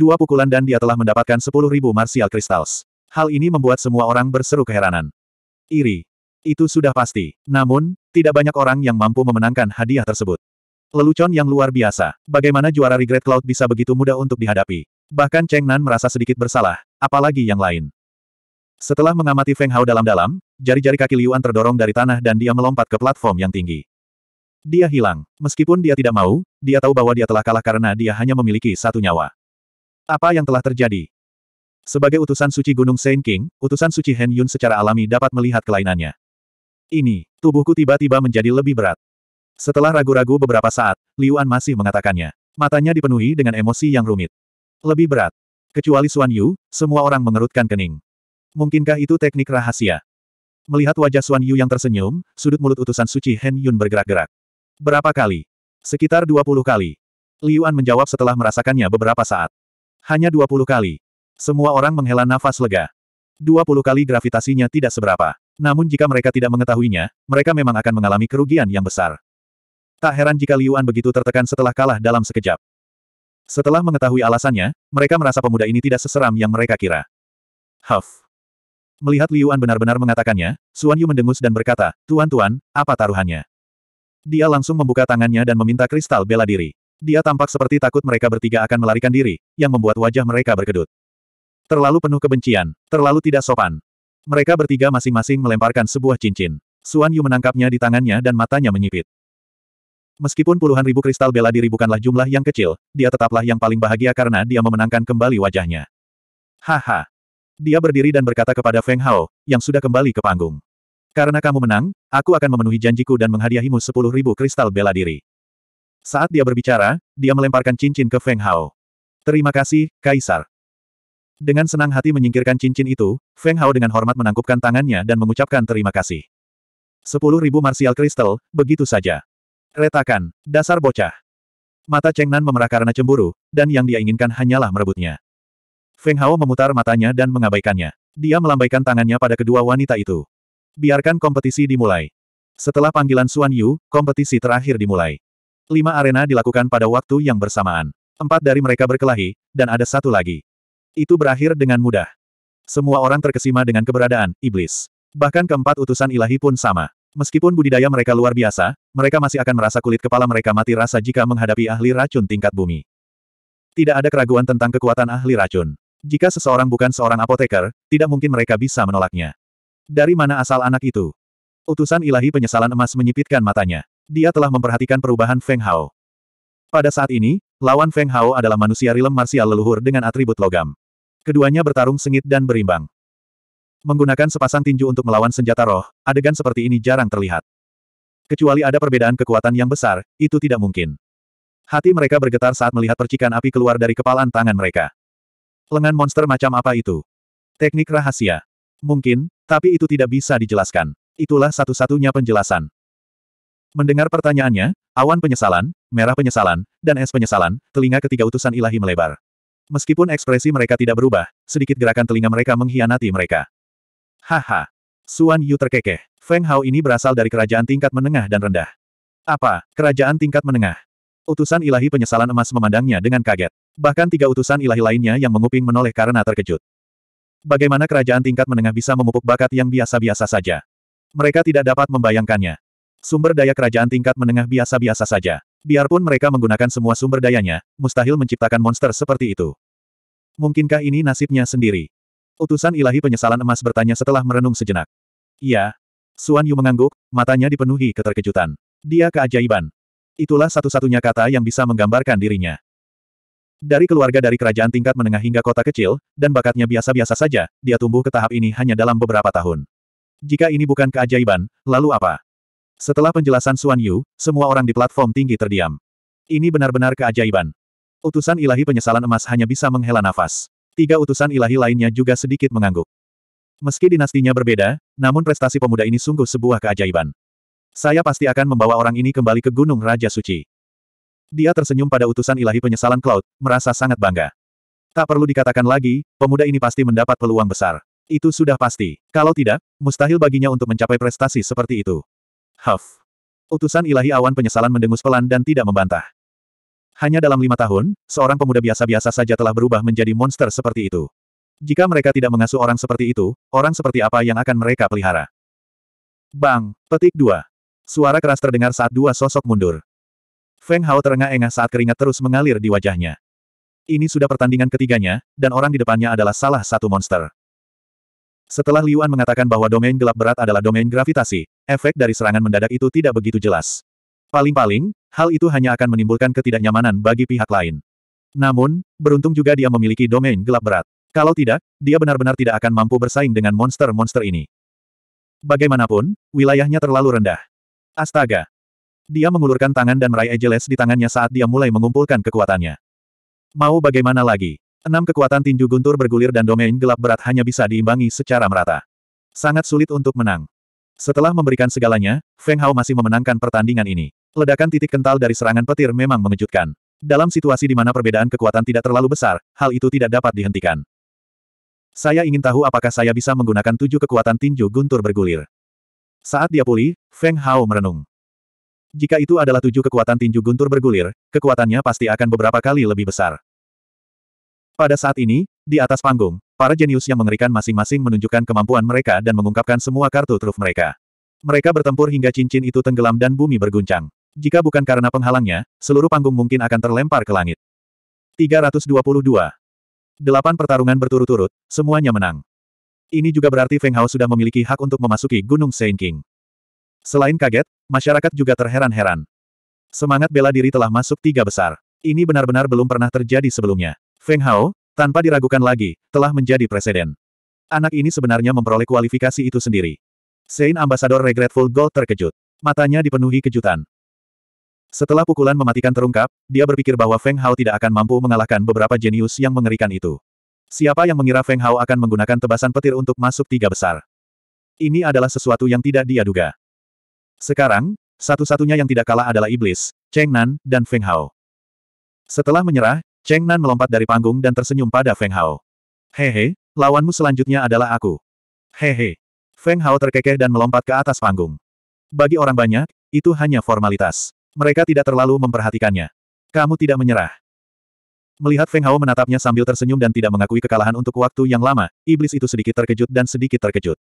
Dua pukulan dan dia telah mendapatkan 10.000 martial crystals. Hal ini membuat semua orang berseru keheranan. Iri. Itu sudah pasti. Namun, tidak banyak orang yang mampu memenangkan hadiah tersebut. Lelucon yang luar biasa. Bagaimana juara Regret Cloud bisa begitu mudah untuk dihadapi? Bahkan Cheng Nan merasa sedikit bersalah, apalagi yang lain. Setelah mengamati Feng Hao dalam-dalam, jari-jari kaki Liuan terdorong dari tanah dan dia melompat ke platform yang tinggi. Dia hilang. Meskipun dia tidak mau, dia tahu bahwa dia telah kalah karena dia hanya memiliki satu nyawa. Apa yang telah terjadi? Sebagai utusan suci Gunung Saint King, utusan suci Hen Yun secara alami dapat melihat kelainannya. Ini, tubuhku tiba-tiba menjadi lebih berat. Setelah ragu-ragu beberapa saat, Liu An masih mengatakannya. Matanya dipenuhi dengan emosi yang rumit. Lebih berat. Kecuali Suan Yu, semua orang mengerutkan kening. Mungkinkah itu teknik rahasia? Melihat wajah Suan Yu yang tersenyum, sudut mulut utusan suci Hen Yun bergerak-gerak. Berapa kali? Sekitar 20 kali. Liu An menjawab setelah merasakannya beberapa saat. Hanya 20 kali. Semua orang menghela nafas lega. 20 kali gravitasinya tidak seberapa. Namun jika mereka tidak mengetahuinya, mereka memang akan mengalami kerugian yang besar. Tak heran jika Liuan begitu tertekan setelah kalah dalam sekejap. Setelah mengetahui alasannya, mereka merasa pemuda ini tidak seseram yang mereka kira. Huff. Melihat Liuan benar-benar mengatakannya, Suan Yu mendengus dan berkata, Tuan-tuan, apa taruhannya? Dia langsung membuka tangannya dan meminta kristal bela diri. Dia tampak seperti takut mereka bertiga akan melarikan diri, yang membuat wajah mereka berkedut. Terlalu penuh kebencian, terlalu tidak sopan. Mereka bertiga masing-masing melemparkan sebuah cincin. Suan Yu menangkapnya di tangannya dan matanya menyipit. Meskipun puluhan ribu kristal bela diri bukanlah jumlah yang kecil, dia tetaplah yang paling bahagia karena dia memenangkan kembali wajahnya. Haha. Dia berdiri dan berkata kepada Feng Hao, yang sudah kembali ke panggung. Karena kamu menang, aku akan memenuhi janjiku dan menghadiahimu sepuluh ribu kristal bela diri. Saat dia berbicara, dia melemparkan cincin ke Feng Hao. Terima kasih, Kaisar. Dengan senang hati menyingkirkan cincin itu, Feng Hao dengan hormat menangkupkan tangannya dan mengucapkan terima kasih. Sepuluh ribu martial kristal, begitu saja. Retakan, dasar bocah. Mata Cheng Nan memerah karena cemburu, dan yang dia inginkan hanyalah merebutnya. Feng Hao memutar matanya dan mengabaikannya. Dia melambaikan tangannya pada kedua wanita itu. Biarkan kompetisi dimulai. Setelah panggilan Xuan Yu, kompetisi terakhir dimulai. Lima arena dilakukan pada waktu yang bersamaan. Empat dari mereka berkelahi, dan ada satu lagi. Itu berakhir dengan mudah. Semua orang terkesima dengan keberadaan iblis. Bahkan keempat utusan ilahi pun sama. Meskipun budidaya mereka luar biasa, mereka masih akan merasa kulit kepala mereka mati rasa jika menghadapi ahli racun tingkat bumi. Tidak ada keraguan tentang kekuatan ahli racun. Jika seseorang bukan seorang apoteker, tidak mungkin mereka bisa menolaknya. Dari mana asal anak itu? Utusan ilahi penyesalan emas menyipitkan matanya dia telah memperhatikan perubahan Feng Hao. Pada saat ini, lawan Feng Hao adalah manusia rilem marsial leluhur dengan atribut logam. Keduanya bertarung sengit dan berimbang. Menggunakan sepasang tinju untuk melawan senjata roh, adegan seperti ini jarang terlihat. Kecuali ada perbedaan kekuatan yang besar, itu tidak mungkin. Hati mereka bergetar saat melihat percikan api keluar dari kepalan tangan mereka. Lengan monster macam apa itu? Teknik rahasia. Mungkin, tapi itu tidak bisa dijelaskan. Itulah satu-satunya penjelasan. Mendengar pertanyaannya, awan penyesalan, merah penyesalan, dan es penyesalan, telinga ketiga utusan ilahi melebar. Meskipun ekspresi mereka tidak berubah, sedikit gerakan telinga mereka mengkhianati mereka. Haha. Suan Yu terkekeh. Feng Hao ini berasal dari kerajaan tingkat menengah dan rendah. Apa, kerajaan tingkat menengah? Utusan ilahi penyesalan emas memandangnya dengan kaget. Bahkan tiga utusan ilahi lainnya yang menguping menoleh karena terkejut. Bagaimana kerajaan tingkat menengah bisa memupuk bakat yang biasa-biasa saja? Mereka tidak dapat membayangkannya. Sumber daya kerajaan tingkat menengah biasa-biasa saja. Biarpun mereka menggunakan semua sumber dayanya, mustahil menciptakan monster seperti itu. Mungkinkah ini nasibnya sendiri? Utusan ilahi penyesalan emas bertanya setelah merenung sejenak. Iya. Suan Yu mengangguk, matanya dipenuhi keterkejutan. Dia keajaiban. Itulah satu-satunya kata yang bisa menggambarkan dirinya. Dari keluarga dari kerajaan tingkat menengah hingga kota kecil, dan bakatnya biasa-biasa saja, dia tumbuh ke tahap ini hanya dalam beberapa tahun. Jika ini bukan keajaiban, lalu apa? Setelah penjelasan Suan Yu, semua orang di platform tinggi terdiam. Ini benar-benar keajaiban. Utusan ilahi penyesalan emas hanya bisa menghela nafas. Tiga utusan ilahi lainnya juga sedikit mengangguk. Meski dinastinya berbeda, namun prestasi pemuda ini sungguh sebuah keajaiban. Saya pasti akan membawa orang ini kembali ke Gunung Raja Suci. Dia tersenyum pada utusan ilahi penyesalan Cloud, merasa sangat bangga. Tak perlu dikatakan lagi, pemuda ini pasti mendapat peluang besar. Itu sudah pasti. Kalau tidak, mustahil baginya untuk mencapai prestasi seperti itu. Huff. Utusan ilahi awan penyesalan mendengus pelan dan tidak membantah. Hanya dalam lima tahun, seorang pemuda biasa-biasa saja telah berubah menjadi monster seperti itu. Jika mereka tidak mengasuh orang seperti itu, orang seperti apa yang akan mereka pelihara? Bang! Petik dua. Suara keras terdengar saat dua sosok mundur. Feng Hao terengah-engah saat keringat terus mengalir di wajahnya. Ini sudah pertandingan ketiganya, dan orang di depannya adalah salah satu monster. Setelah Liuan mengatakan bahwa domain gelap berat adalah domain gravitasi, efek dari serangan mendadak itu tidak begitu jelas. Paling-paling, hal itu hanya akan menimbulkan ketidaknyamanan bagi pihak lain. Namun, beruntung juga dia memiliki domain gelap berat. Kalau tidak, dia benar-benar tidak akan mampu bersaing dengan monster-monster ini. Bagaimanapun, wilayahnya terlalu rendah. Astaga! Dia mengulurkan tangan dan meraih Ejeles di tangannya saat dia mulai mengumpulkan kekuatannya. Mau bagaimana lagi? Enam kekuatan tinju guntur bergulir dan domain gelap berat hanya bisa diimbangi secara merata. Sangat sulit untuk menang. Setelah memberikan segalanya, Feng Hao masih memenangkan pertandingan ini. Ledakan titik kental dari serangan petir memang mengejutkan. Dalam situasi di mana perbedaan kekuatan tidak terlalu besar, hal itu tidak dapat dihentikan. Saya ingin tahu apakah saya bisa menggunakan tujuh kekuatan tinju guntur bergulir. Saat dia pulih, Feng Hao merenung. Jika itu adalah tujuh kekuatan tinju guntur bergulir, kekuatannya pasti akan beberapa kali lebih besar. Pada saat ini, di atas panggung, para jenius yang mengerikan masing-masing menunjukkan kemampuan mereka dan mengungkapkan semua kartu truf mereka. Mereka bertempur hingga cincin itu tenggelam dan bumi berguncang. Jika bukan karena penghalangnya, seluruh panggung mungkin akan terlempar ke langit. 322. Delapan pertarungan berturut-turut, semuanya menang. Ini juga berarti Feng Hao sudah memiliki hak untuk memasuki Gunung Saint King. Selain kaget, masyarakat juga terheran-heran. Semangat bela diri telah masuk tiga besar. Ini benar-benar belum pernah terjadi sebelumnya. Feng Hao, tanpa diragukan lagi, telah menjadi presiden. Anak ini sebenarnya memperoleh kualifikasi itu sendiri. Saint Ambassador Regretful Gold terkejut. Matanya dipenuhi kejutan. Setelah pukulan mematikan terungkap, dia berpikir bahwa Feng Hao tidak akan mampu mengalahkan beberapa jenius yang mengerikan itu. Siapa yang mengira Feng Hao akan menggunakan tebasan petir untuk masuk tiga besar? Ini adalah sesuatu yang tidak dia duga. Sekarang, satu-satunya yang tidak kalah adalah iblis, Cheng Nan, dan Feng Hao. Setelah menyerah, Cheng Nan melompat dari panggung dan tersenyum pada Feng Hao. Hehe, lawanmu selanjutnya adalah aku. Hehe. Feng Hao terkekeh dan melompat ke atas panggung. Bagi orang banyak, itu hanya formalitas. Mereka tidak terlalu memperhatikannya. Kamu tidak menyerah. Melihat Feng Hao menatapnya sambil tersenyum dan tidak mengakui kekalahan untuk waktu yang lama, iblis itu sedikit terkejut dan sedikit terkejut.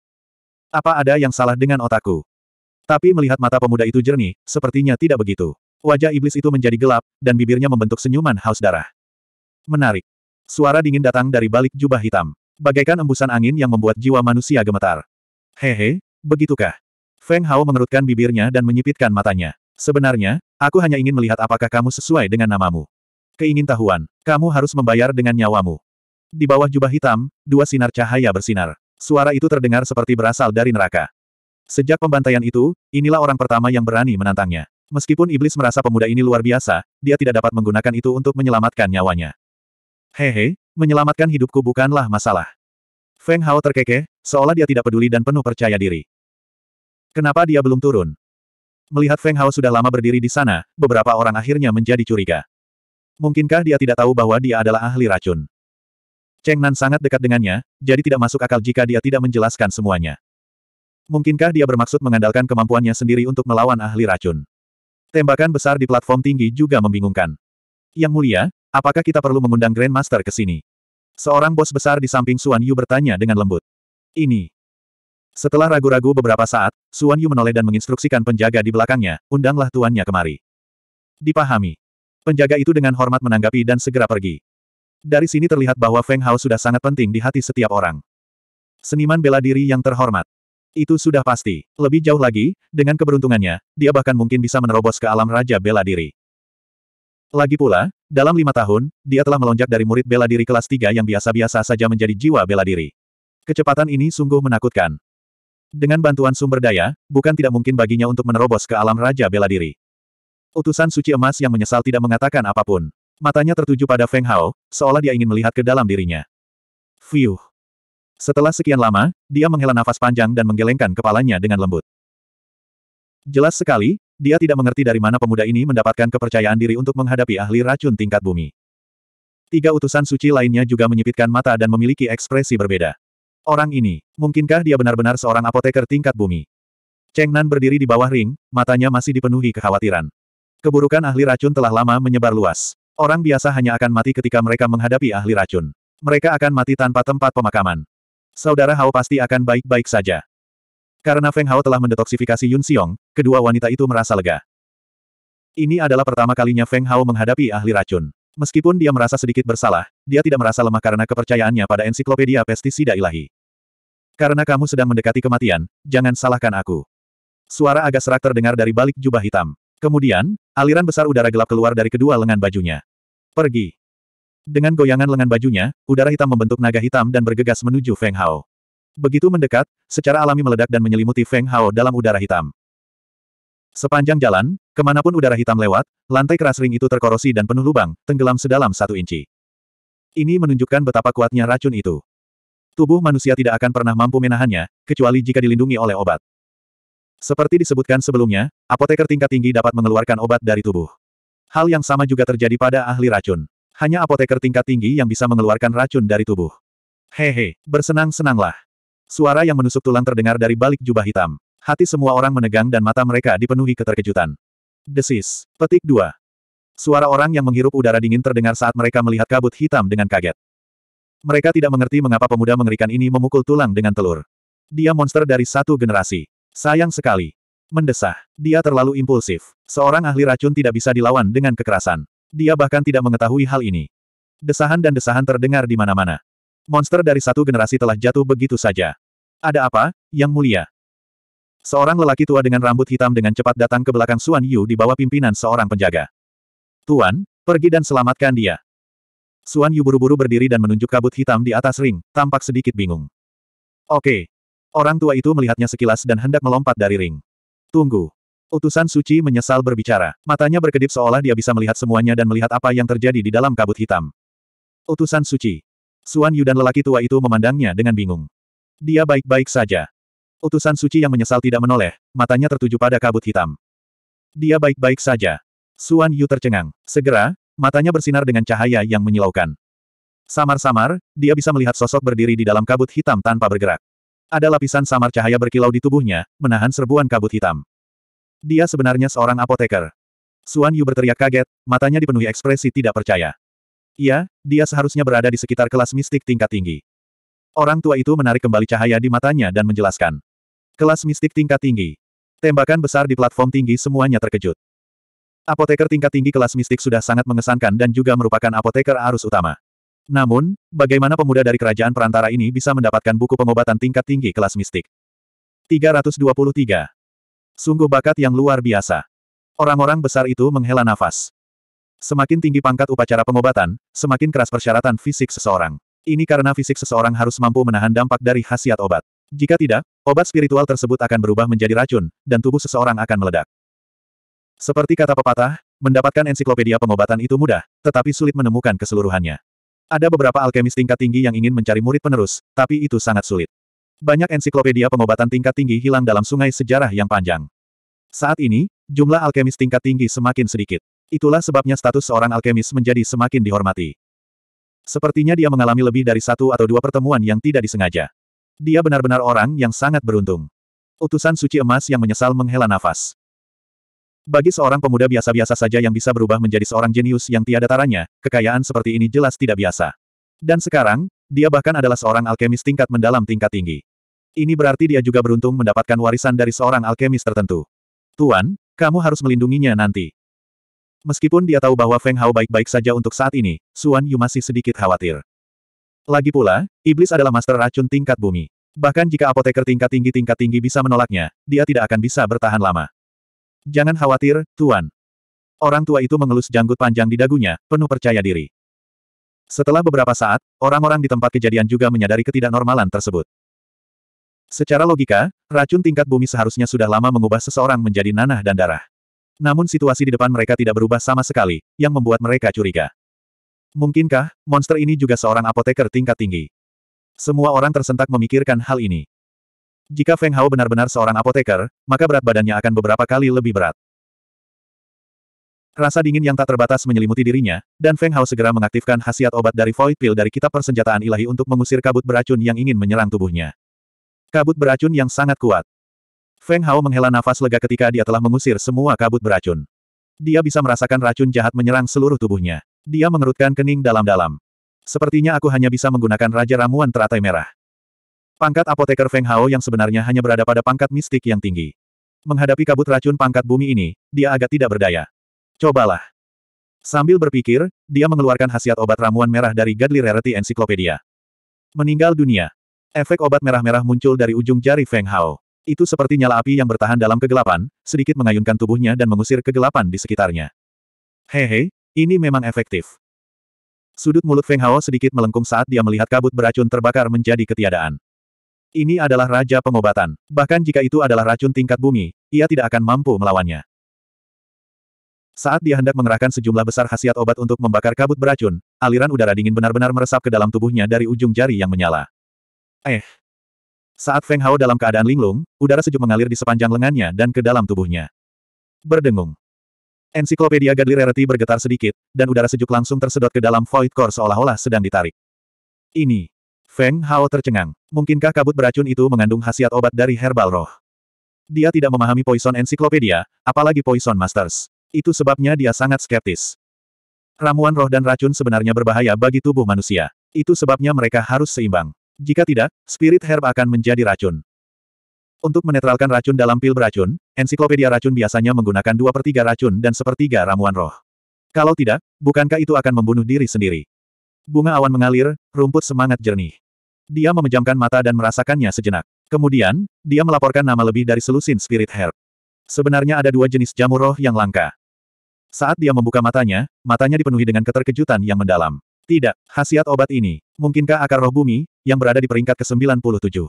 Apa ada yang salah dengan otakku? Tapi melihat mata pemuda itu jernih, sepertinya tidak begitu. Wajah iblis itu menjadi gelap, dan bibirnya membentuk senyuman haus darah. Menarik. Suara dingin datang dari balik jubah hitam. Bagaikan embusan angin yang membuat jiwa manusia gemetar. Hehe, begitukah? Feng Hao mengerutkan bibirnya dan menyipitkan matanya. Sebenarnya, aku hanya ingin melihat apakah kamu sesuai dengan namamu. Keingin tahuan, kamu harus membayar dengan nyawamu. Di bawah jubah hitam, dua sinar cahaya bersinar. Suara itu terdengar seperti berasal dari neraka. Sejak pembantaian itu, inilah orang pertama yang berani menantangnya. Meskipun iblis merasa pemuda ini luar biasa, dia tidak dapat menggunakan itu untuk menyelamatkan nyawanya. Hehe, menyelamatkan hidupku bukanlah masalah. Feng Hao terkekeh, seolah dia tidak peduli dan penuh percaya diri. Kenapa dia belum turun? Melihat Feng Hao sudah lama berdiri di sana, beberapa orang akhirnya menjadi curiga. Mungkinkah dia tidak tahu bahwa dia adalah ahli racun? Cheng Nan sangat dekat dengannya, jadi tidak masuk akal jika dia tidak menjelaskan semuanya. Mungkinkah dia bermaksud mengandalkan kemampuannya sendiri untuk melawan ahli racun? Tembakan besar di platform tinggi juga membingungkan. Yang mulia, Apakah kita perlu mengundang Grandmaster ke sini? Seorang bos besar di samping Suan Yu bertanya dengan lembut. Ini. Setelah ragu-ragu beberapa saat, Suan Yu menoleh dan menginstruksikan penjaga di belakangnya, undanglah tuannya kemari. Dipahami. Penjaga itu dengan hormat menanggapi dan segera pergi. Dari sini terlihat bahwa Feng Hao sudah sangat penting di hati setiap orang. Seniman bela diri yang terhormat. Itu sudah pasti. Lebih jauh lagi, dengan keberuntungannya, dia bahkan mungkin bisa menerobos ke alam Raja Bela Diri. Lagi pula, dalam lima tahun, dia telah melonjak dari murid bela diri kelas tiga yang biasa-biasa saja menjadi jiwa bela diri. Kecepatan ini sungguh menakutkan. Dengan bantuan sumber daya, bukan tidak mungkin baginya untuk menerobos ke alam Raja Bela Diri. Utusan suci emas yang menyesal tidak mengatakan apapun. Matanya tertuju pada Feng Hao, seolah dia ingin melihat ke dalam dirinya. Fiuh. Setelah sekian lama, dia menghela nafas panjang dan menggelengkan kepalanya dengan lembut. Jelas sekali, dia tidak mengerti dari mana pemuda ini mendapatkan kepercayaan diri untuk menghadapi ahli racun tingkat bumi. Tiga utusan suci lainnya juga menyipitkan mata dan memiliki ekspresi berbeda. Orang ini, mungkinkah dia benar-benar seorang apoteker tingkat bumi? Cheng Nan berdiri di bawah ring, matanya masih dipenuhi kekhawatiran. Keburukan ahli racun telah lama menyebar luas. Orang biasa hanya akan mati ketika mereka menghadapi ahli racun. Mereka akan mati tanpa tempat pemakaman. Saudara Hao pasti akan baik-baik saja. Karena Feng Hao telah mendetoksifikasi Yun Xiong, kedua wanita itu merasa lega. Ini adalah pertama kalinya Feng Hao menghadapi ahli racun. Meskipun dia merasa sedikit bersalah, dia tidak merasa lemah karena kepercayaannya pada ensiklopedia pestisida ilahi. Karena kamu sedang mendekati kematian, jangan salahkan aku. Suara agak serak terdengar dari balik jubah hitam. Kemudian, aliran besar udara gelap keluar dari kedua lengan bajunya. Pergi. Dengan goyangan lengan bajunya, udara hitam membentuk naga hitam dan bergegas menuju Feng Hao. Begitu mendekat, secara alami meledak dan menyelimuti Feng Hao dalam udara hitam. Sepanjang jalan, kemanapun udara hitam lewat, lantai keras ring itu terkorosi dan penuh lubang, tenggelam sedalam satu inci. Ini menunjukkan betapa kuatnya racun itu. Tubuh manusia tidak akan pernah mampu menahannya, kecuali jika dilindungi oleh obat. Seperti disebutkan sebelumnya, apoteker tingkat tinggi dapat mengeluarkan obat dari tubuh. Hal yang sama juga terjadi pada ahli racun. Hanya apoteker tingkat tinggi yang bisa mengeluarkan racun dari tubuh. Hehe, bersenang-senanglah. Suara yang menusuk tulang terdengar dari balik jubah hitam. Hati semua orang menegang dan mata mereka dipenuhi keterkejutan. Desis. Petik 2. Suara orang yang menghirup udara dingin terdengar saat mereka melihat kabut hitam dengan kaget. Mereka tidak mengerti mengapa pemuda mengerikan ini memukul tulang dengan telur. Dia monster dari satu generasi. Sayang sekali. Mendesah. Dia terlalu impulsif. Seorang ahli racun tidak bisa dilawan dengan kekerasan. Dia bahkan tidak mengetahui hal ini. Desahan dan desahan terdengar di mana-mana. Monster dari satu generasi telah jatuh begitu saja. Ada apa, Yang Mulia? Seorang lelaki tua dengan rambut hitam dengan cepat datang ke belakang Suan Yu di bawah pimpinan seorang penjaga. Tuan, pergi dan selamatkan dia. Suan Yu buru-buru berdiri dan menunjuk kabut hitam di atas ring, tampak sedikit bingung. Oke. Orang tua itu melihatnya sekilas dan hendak melompat dari ring. Tunggu. Utusan suci menyesal berbicara. Matanya berkedip seolah dia bisa melihat semuanya dan melihat apa yang terjadi di dalam kabut hitam. Utusan suci. Suan Yu dan lelaki tua itu memandangnya dengan bingung. Dia baik-baik saja. Utusan suci yang menyesal tidak menoleh, matanya tertuju pada kabut hitam. Dia baik-baik saja. Suan Yu tercengang. Segera, matanya bersinar dengan cahaya yang menyilaukan. Samar-samar, dia bisa melihat sosok berdiri di dalam kabut hitam tanpa bergerak. Ada lapisan samar cahaya berkilau di tubuhnya, menahan serbuan kabut hitam. Dia sebenarnya seorang apoteker. Suan Yu berteriak kaget, matanya dipenuhi ekspresi tidak percaya. Iya, dia seharusnya berada di sekitar kelas mistik tingkat tinggi. Orang tua itu menarik kembali cahaya di matanya dan menjelaskan. Kelas mistik tingkat tinggi. Tembakan besar di platform tinggi semuanya terkejut. Apoteker tingkat tinggi kelas mistik sudah sangat mengesankan dan juga merupakan apoteker arus utama. Namun, bagaimana pemuda dari kerajaan perantara ini bisa mendapatkan buku pengobatan tingkat tinggi kelas mistik? 323. Sungguh bakat yang luar biasa. Orang-orang besar itu menghela nafas. Semakin tinggi pangkat upacara pengobatan, semakin keras persyaratan fisik seseorang. Ini karena fisik seseorang harus mampu menahan dampak dari khasiat obat. Jika tidak, obat spiritual tersebut akan berubah menjadi racun, dan tubuh seseorang akan meledak. Seperti kata pepatah, mendapatkan ensiklopedia pengobatan itu mudah, tetapi sulit menemukan keseluruhannya. Ada beberapa alkemis tingkat tinggi yang ingin mencari murid penerus, tapi itu sangat sulit. Banyak ensiklopedia pengobatan tingkat tinggi hilang dalam sungai sejarah yang panjang. Saat ini, jumlah alkemis tingkat tinggi semakin sedikit. Itulah sebabnya status seorang alkemis menjadi semakin dihormati. Sepertinya dia mengalami lebih dari satu atau dua pertemuan yang tidak disengaja. Dia benar-benar orang yang sangat beruntung. Utusan suci emas yang menyesal menghela nafas. Bagi seorang pemuda biasa-biasa saja yang bisa berubah menjadi seorang jenius yang tiada taranya, kekayaan seperti ini jelas tidak biasa. Dan sekarang, dia bahkan adalah seorang alkemis tingkat mendalam tingkat tinggi. Ini berarti dia juga beruntung mendapatkan warisan dari seorang alkemis tertentu. Tuan, kamu harus melindunginya nanti. Meskipun dia tahu bahwa Feng Hao baik-baik saja untuk saat ini, Suan Yu masih sedikit khawatir. Lagi pula, iblis adalah master racun tingkat bumi. Bahkan jika apoteker tingkat tinggi-tingkat tinggi bisa menolaknya, dia tidak akan bisa bertahan lama. Jangan khawatir, Tuan. Orang tua itu mengelus janggut panjang di dagunya, penuh percaya diri. Setelah beberapa saat, orang-orang di tempat kejadian juga menyadari ketidaknormalan tersebut. Secara logika, racun tingkat bumi seharusnya sudah lama mengubah seseorang menjadi nanah dan darah. Namun situasi di depan mereka tidak berubah sama sekali, yang membuat mereka curiga. Mungkinkah, monster ini juga seorang apoteker tingkat tinggi? Semua orang tersentak memikirkan hal ini. Jika Feng Hao benar-benar seorang apoteker, maka berat badannya akan beberapa kali lebih berat. Rasa dingin yang tak terbatas menyelimuti dirinya, dan Feng Hao segera mengaktifkan khasiat obat dari Void Pill dari kitab persenjataan ilahi untuk mengusir kabut beracun yang ingin menyerang tubuhnya. Kabut beracun yang sangat kuat. Feng Hao menghela nafas lega ketika dia telah mengusir semua kabut beracun. Dia bisa merasakan racun jahat menyerang seluruh tubuhnya. Dia mengerutkan kening dalam-dalam. Sepertinya aku hanya bisa menggunakan Raja Ramuan Teratai Merah. Pangkat apoteker Feng Hao yang sebenarnya hanya berada pada pangkat mistik yang tinggi. Menghadapi kabut racun pangkat bumi ini, dia agak tidak berdaya. Cobalah. Sambil berpikir, dia mengeluarkan khasiat obat ramuan merah dari Godly Rarity Encyclopedia. Meninggal dunia. Efek obat merah-merah muncul dari ujung jari Feng Hao. Itu seperti nyala api yang bertahan dalam kegelapan, sedikit mengayunkan tubuhnya dan mengusir kegelapan di sekitarnya. Hehe, ini memang efektif. Sudut mulut Feng Hao sedikit melengkung saat dia melihat kabut beracun terbakar menjadi ketiadaan. Ini adalah raja pengobatan. Bahkan jika itu adalah racun tingkat bumi, ia tidak akan mampu melawannya. Saat dia hendak mengerahkan sejumlah besar khasiat obat untuk membakar kabut beracun, aliran udara dingin benar-benar meresap ke dalam tubuhnya dari ujung jari yang menyala. Eh, saat Feng Hao dalam keadaan linglung, udara sejuk mengalir di sepanjang lengannya dan ke dalam tubuhnya. Berdengung. Ensiklopedia Godly Rarity bergetar sedikit, dan udara sejuk langsung tersedot ke dalam Void Core seolah-olah sedang ditarik. Ini. Feng Hao tercengang. Mungkinkah kabut beracun itu mengandung khasiat obat dari herbal roh? Dia tidak memahami Poison ensiklopedia, apalagi Poison Masters. Itu sebabnya dia sangat skeptis. Ramuan roh dan racun sebenarnya berbahaya bagi tubuh manusia. Itu sebabnya mereka harus seimbang. Jika tidak, spirit herb akan menjadi racun. Untuk menetralkan racun dalam pil beracun, ensiklopedia racun biasanya menggunakan dua per 3 racun dan sepertiga ramuan roh. Kalau tidak, bukankah itu akan membunuh diri sendiri? Bunga awan mengalir, rumput semangat jernih. Dia memejamkan mata dan merasakannya sejenak. Kemudian, dia melaporkan nama lebih dari selusin spirit herb. Sebenarnya ada dua jenis jamur roh yang langka. Saat dia membuka matanya, matanya dipenuhi dengan keterkejutan yang mendalam. Tidak, khasiat obat ini. Mungkinkah akar roh bumi, yang berada di peringkat ke-97?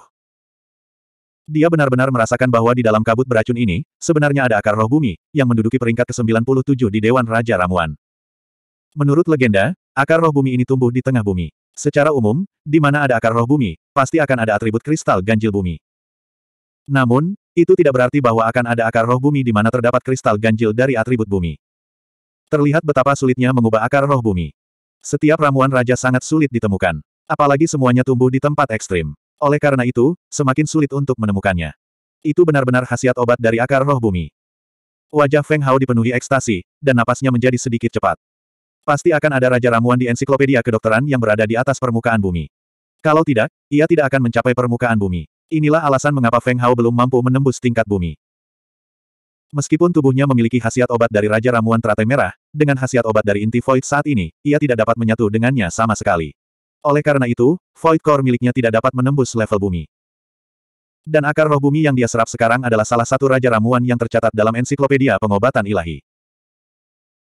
Dia benar-benar merasakan bahwa di dalam kabut beracun ini, sebenarnya ada akar roh bumi, yang menduduki peringkat ke-97 di Dewan Raja Ramuan. Menurut legenda, akar roh bumi ini tumbuh di tengah bumi. Secara umum, di mana ada akar roh bumi, pasti akan ada atribut kristal ganjil bumi. Namun, itu tidak berarti bahwa akan ada akar roh bumi di mana terdapat kristal ganjil dari atribut bumi. Terlihat betapa sulitnya mengubah akar roh bumi. Setiap ramuan raja sangat sulit ditemukan. Apalagi semuanya tumbuh di tempat ekstrim. Oleh karena itu, semakin sulit untuk menemukannya. Itu benar-benar khasiat obat dari akar roh bumi. Wajah Feng Hao dipenuhi ekstasi, dan napasnya menjadi sedikit cepat. Pasti akan ada raja ramuan di ensiklopedia kedokteran yang berada di atas permukaan bumi. Kalau tidak, ia tidak akan mencapai permukaan bumi. Inilah alasan mengapa Feng Hao belum mampu menembus tingkat bumi. Meskipun tubuhnya memiliki khasiat obat dari Raja Ramuan Teratai Merah, dengan khasiat obat dari inti Void saat ini, ia tidak dapat menyatu dengannya sama sekali. Oleh karena itu, Void Core miliknya tidak dapat menembus level bumi. Dan akar roh bumi yang dia serap sekarang adalah salah satu Raja Ramuan yang tercatat dalam ensiklopedia pengobatan ilahi.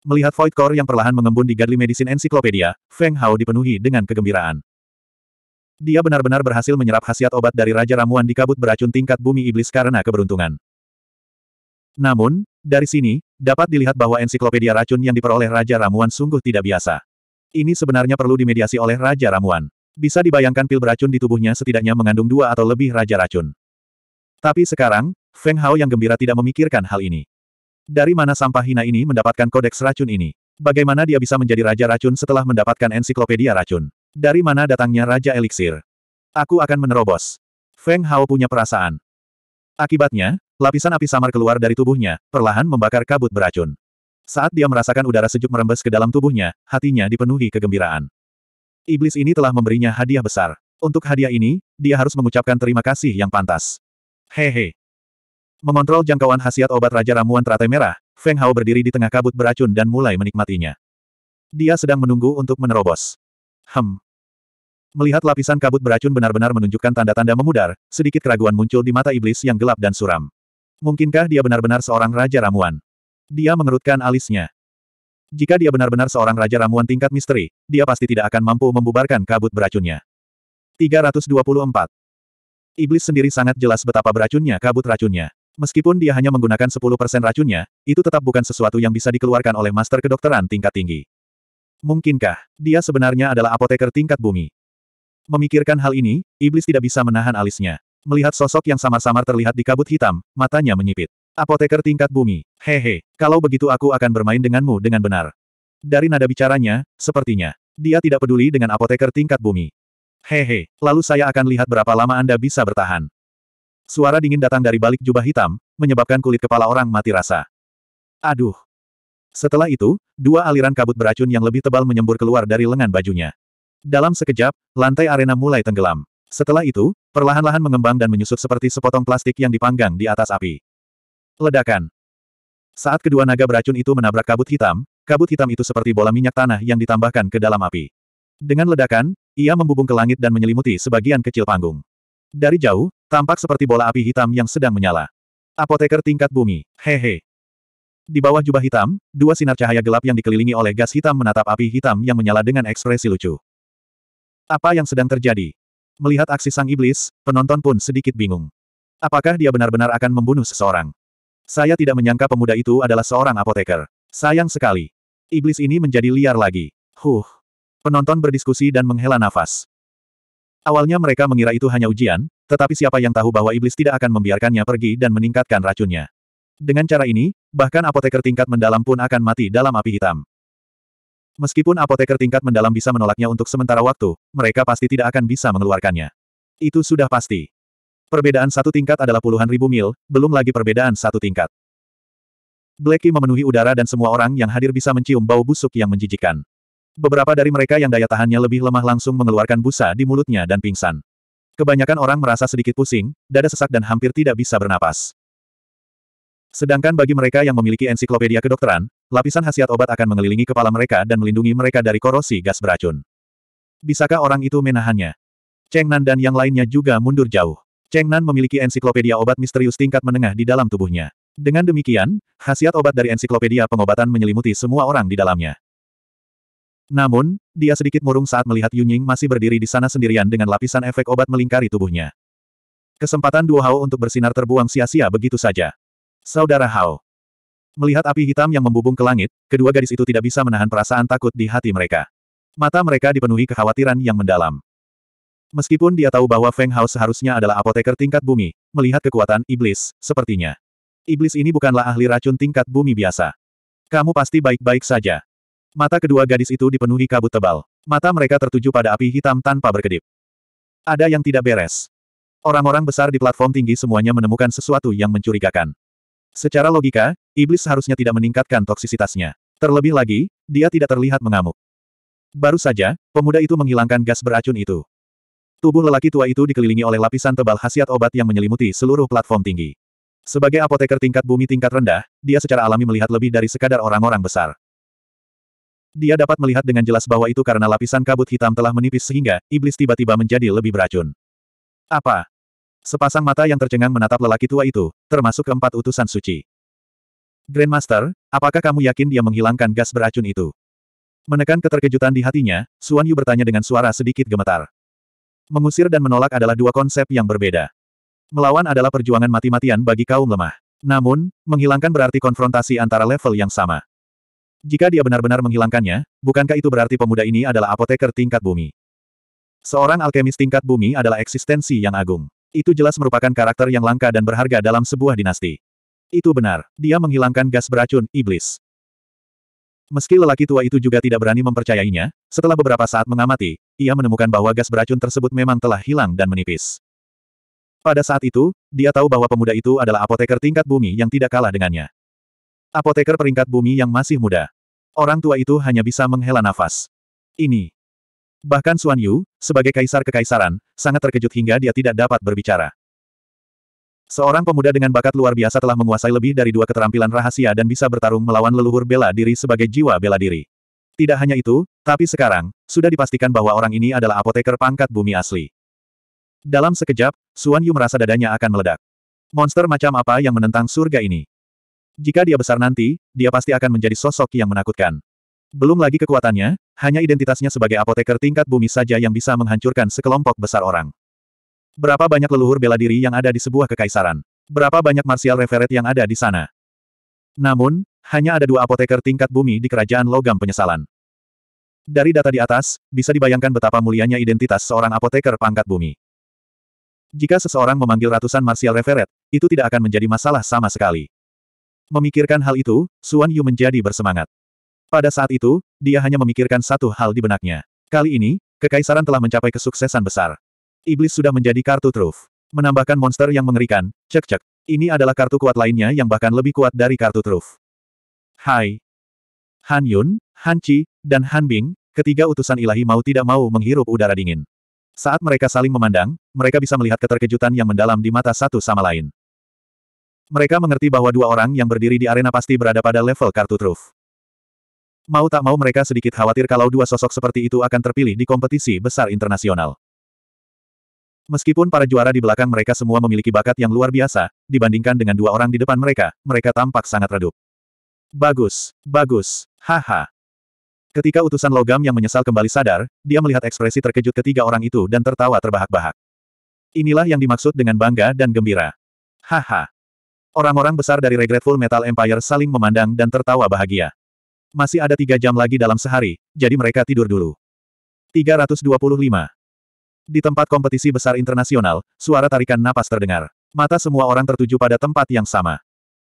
Melihat Void Core yang perlahan mengembun di Godly Medicine Ensiklopedia, Feng Hao dipenuhi dengan kegembiraan. Dia benar-benar berhasil menyerap khasiat obat dari Raja Ramuan di kabut beracun tingkat bumi iblis karena keberuntungan. Namun, dari sini, dapat dilihat bahwa ensiklopedia racun yang diperoleh Raja Ramuan sungguh tidak biasa. Ini sebenarnya perlu dimediasi oleh Raja Ramuan. Bisa dibayangkan pil beracun di tubuhnya setidaknya mengandung dua atau lebih Raja Racun. Tapi sekarang, Feng Hao yang gembira tidak memikirkan hal ini. Dari mana sampah hina ini mendapatkan kodeks racun ini? Bagaimana dia bisa menjadi Raja Racun setelah mendapatkan ensiklopedia racun? Dari mana datangnya Raja Eliksir? Aku akan menerobos. Feng Hao punya perasaan. Akibatnya, Lapisan api samar keluar dari tubuhnya, perlahan membakar kabut beracun. Saat dia merasakan udara sejuk merembes ke dalam tubuhnya, hatinya dipenuhi kegembiraan. Iblis ini telah memberinya hadiah besar. Untuk hadiah ini, dia harus mengucapkan terima kasih yang pantas. Hehe. Mengontrol jangkauan khasiat obat Raja Ramuan Teratai Merah, Feng Hao berdiri di tengah kabut beracun dan mulai menikmatinya. Dia sedang menunggu untuk menerobos. Hem. Melihat lapisan kabut beracun benar-benar menunjukkan tanda-tanda memudar, sedikit keraguan muncul di mata iblis yang gelap dan suram. Mungkinkah dia benar-benar seorang Raja Ramuan? Dia mengerutkan alisnya. Jika dia benar-benar seorang Raja Ramuan tingkat misteri, dia pasti tidak akan mampu membubarkan kabut beracunnya. 324. Iblis sendiri sangat jelas betapa beracunnya kabut racunnya. Meskipun dia hanya menggunakan 10% racunnya, itu tetap bukan sesuatu yang bisa dikeluarkan oleh master kedokteran tingkat tinggi. Mungkinkah, dia sebenarnya adalah apoteker tingkat bumi? Memikirkan hal ini, iblis tidak bisa menahan alisnya. Melihat sosok yang samar-samar terlihat di kabut hitam, matanya menyipit. Apoteker tingkat bumi. Hehe, kalau begitu aku akan bermain denganmu dengan benar. Dari nada bicaranya, sepertinya. Dia tidak peduli dengan apoteker tingkat bumi. Hehe, lalu saya akan lihat berapa lama Anda bisa bertahan. Suara dingin datang dari balik jubah hitam, menyebabkan kulit kepala orang mati rasa. Aduh. Setelah itu, dua aliran kabut beracun yang lebih tebal menyembur keluar dari lengan bajunya. Dalam sekejap, lantai arena mulai tenggelam. Setelah itu, Perlahan-lahan mengembang dan menyusut seperti sepotong plastik yang dipanggang di atas api. Ledakan. Saat kedua naga beracun itu menabrak kabut hitam, kabut hitam itu seperti bola minyak tanah yang ditambahkan ke dalam api. Dengan ledakan, ia membubung ke langit dan menyelimuti sebagian kecil panggung. Dari jauh, tampak seperti bola api hitam yang sedang menyala. Apoteker tingkat bumi, hehe. Di bawah jubah hitam, dua sinar cahaya gelap yang dikelilingi oleh gas hitam menatap api hitam yang menyala dengan ekspresi lucu. Apa yang sedang terjadi? Melihat aksi sang iblis, penonton pun sedikit bingung. Apakah dia benar-benar akan membunuh seseorang? Saya tidak menyangka pemuda itu adalah seorang apoteker. Sayang sekali. Iblis ini menjadi liar lagi. Huh. Penonton berdiskusi dan menghela nafas. Awalnya mereka mengira itu hanya ujian, tetapi siapa yang tahu bahwa iblis tidak akan membiarkannya pergi dan meningkatkan racunnya. Dengan cara ini, bahkan apoteker tingkat mendalam pun akan mati dalam api hitam. Meskipun apoteker tingkat mendalam bisa menolaknya untuk sementara waktu, mereka pasti tidak akan bisa mengeluarkannya. Itu sudah pasti. Perbedaan satu tingkat adalah puluhan ribu mil, belum lagi perbedaan satu tingkat. Blackie memenuhi udara dan semua orang yang hadir bisa mencium bau busuk yang menjijikkan. Beberapa dari mereka yang daya tahannya lebih lemah langsung mengeluarkan busa di mulutnya dan pingsan. Kebanyakan orang merasa sedikit pusing, dada sesak dan hampir tidak bisa bernapas. Sedangkan bagi mereka yang memiliki ensiklopedia kedokteran, lapisan khasiat obat akan mengelilingi kepala mereka dan melindungi mereka dari korosi gas beracun. Bisakah orang itu menahannya? Cheng Nan dan yang lainnya juga mundur jauh. Cheng Nan memiliki ensiklopedia obat misterius tingkat menengah di dalam tubuhnya. Dengan demikian, khasiat obat dari ensiklopedia pengobatan menyelimuti semua orang di dalamnya. Namun, dia sedikit murung saat melihat Yunying masih berdiri di sana sendirian dengan lapisan efek obat melingkari tubuhnya. Kesempatan Duo Hao untuk bersinar terbuang sia-sia begitu saja. Saudara Hao. Melihat api hitam yang membubung ke langit, kedua gadis itu tidak bisa menahan perasaan takut di hati mereka. Mata mereka dipenuhi kekhawatiran yang mendalam. Meskipun dia tahu bahwa Feng Hao seharusnya adalah apoteker tingkat bumi, melihat kekuatan iblis, sepertinya. Iblis ini bukanlah ahli racun tingkat bumi biasa. Kamu pasti baik-baik saja. Mata kedua gadis itu dipenuhi kabut tebal. Mata mereka tertuju pada api hitam tanpa berkedip. Ada yang tidak beres. Orang-orang besar di platform tinggi semuanya menemukan sesuatu yang mencurigakan. Secara logika, iblis seharusnya tidak meningkatkan toksisitasnya. Terlebih lagi, dia tidak terlihat mengamuk. Baru saja, pemuda itu menghilangkan gas beracun itu. Tubuh lelaki tua itu dikelilingi oleh lapisan tebal khasiat obat yang menyelimuti seluruh platform tinggi. Sebagai apoteker tingkat bumi tingkat rendah, dia secara alami melihat lebih dari sekadar orang-orang besar. Dia dapat melihat dengan jelas bahwa itu karena lapisan kabut hitam telah menipis sehingga, iblis tiba-tiba menjadi lebih beracun. Apa? Sepasang mata yang tercengang menatap lelaki tua itu, termasuk keempat utusan suci. Grandmaster, apakah kamu yakin dia menghilangkan gas beracun itu? Menekan keterkejutan di hatinya, Suan Yu bertanya dengan suara sedikit gemetar. Mengusir dan menolak adalah dua konsep yang berbeda. Melawan adalah perjuangan mati-matian bagi kaum lemah. Namun, menghilangkan berarti konfrontasi antara level yang sama. Jika dia benar-benar menghilangkannya, bukankah itu berarti pemuda ini adalah apoteker tingkat bumi? Seorang alkemis tingkat bumi adalah eksistensi yang agung. Itu jelas merupakan karakter yang langka dan berharga dalam sebuah dinasti. Itu benar, dia menghilangkan gas beracun, iblis. Meski lelaki tua itu juga tidak berani mempercayainya, setelah beberapa saat mengamati, ia menemukan bahwa gas beracun tersebut memang telah hilang dan menipis. Pada saat itu, dia tahu bahwa pemuda itu adalah apoteker tingkat bumi yang tidak kalah dengannya. Apoteker peringkat bumi yang masih muda. Orang tua itu hanya bisa menghela nafas. Ini, Bahkan Suan Yu, sebagai kaisar kekaisaran, sangat terkejut hingga dia tidak dapat berbicara. Seorang pemuda dengan bakat luar biasa telah menguasai lebih dari dua keterampilan rahasia dan bisa bertarung melawan leluhur bela diri sebagai jiwa bela diri. Tidak hanya itu, tapi sekarang, sudah dipastikan bahwa orang ini adalah apoteker pangkat bumi asli. Dalam sekejap, Suan Yu merasa dadanya akan meledak. Monster macam apa yang menentang surga ini? Jika dia besar nanti, dia pasti akan menjadi sosok yang menakutkan. Belum lagi kekuatannya, hanya identitasnya sebagai apoteker tingkat bumi saja yang bisa menghancurkan sekelompok besar orang. Berapa banyak leluhur bela diri yang ada di sebuah kekaisaran? Berapa banyak martial referet yang ada di sana? Namun, hanya ada dua apoteker tingkat bumi di kerajaan logam penyesalan. Dari data di atas, bisa dibayangkan betapa mulianya identitas seorang apoteker pangkat bumi. Jika seseorang memanggil ratusan martial referet, itu tidak akan menjadi masalah sama sekali. Memikirkan hal itu, Suan Yu menjadi bersemangat. Pada saat itu, dia hanya memikirkan satu hal di benaknya. Kali ini, kekaisaran telah mencapai kesuksesan besar. Iblis sudah menjadi kartu truf. Menambahkan monster yang mengerikan, cek-cek. Ini adalah kartu kuat lainnya yang bahkan lebih kuat dari kartu truf. Hai. Han Yun, Han Chi, dan Han Bing, ketiga utusan ilahi mau tidak mau menghirup udara dingin. Saat mereka saling memandang, mereka bisa melihat keterkejutan yang mendalam di mata satu sama lain. Mereka mengerti bahwa dua orang yang berdiri di arena pasti berada pada level kartu truf. Mau tak mau mereka sedikit khawatir kalau dua sosok seperti itu akan terpilih di kompetisi besar internasional. Meskipun para juara di belakang mereka semua memiliki bakat yang luar biasa, dibandingkan dengan dua orang di depan mereka, mereka tampak sangat redup. Bagus, bagus, haha. Ketika utusan logam yang menyesal kembali sadar, dia melihat ekspresi terkejut ketiga orang itu dan tertawa terbahak-bahak. Inilah yang dimaksud dengan bangga dan gembira. Haha. Orang-orang besar dari Regretful Metal Empire saling memandang dan tertawa bahagia. Masih ada tiga jam lagi dalam sehari, jadi mereka tidur dulu. 325. Di tempat kompetisi besar internasional, suara tarikan napas terdengar. Mata semua orang tertuju pada tempat yang sama.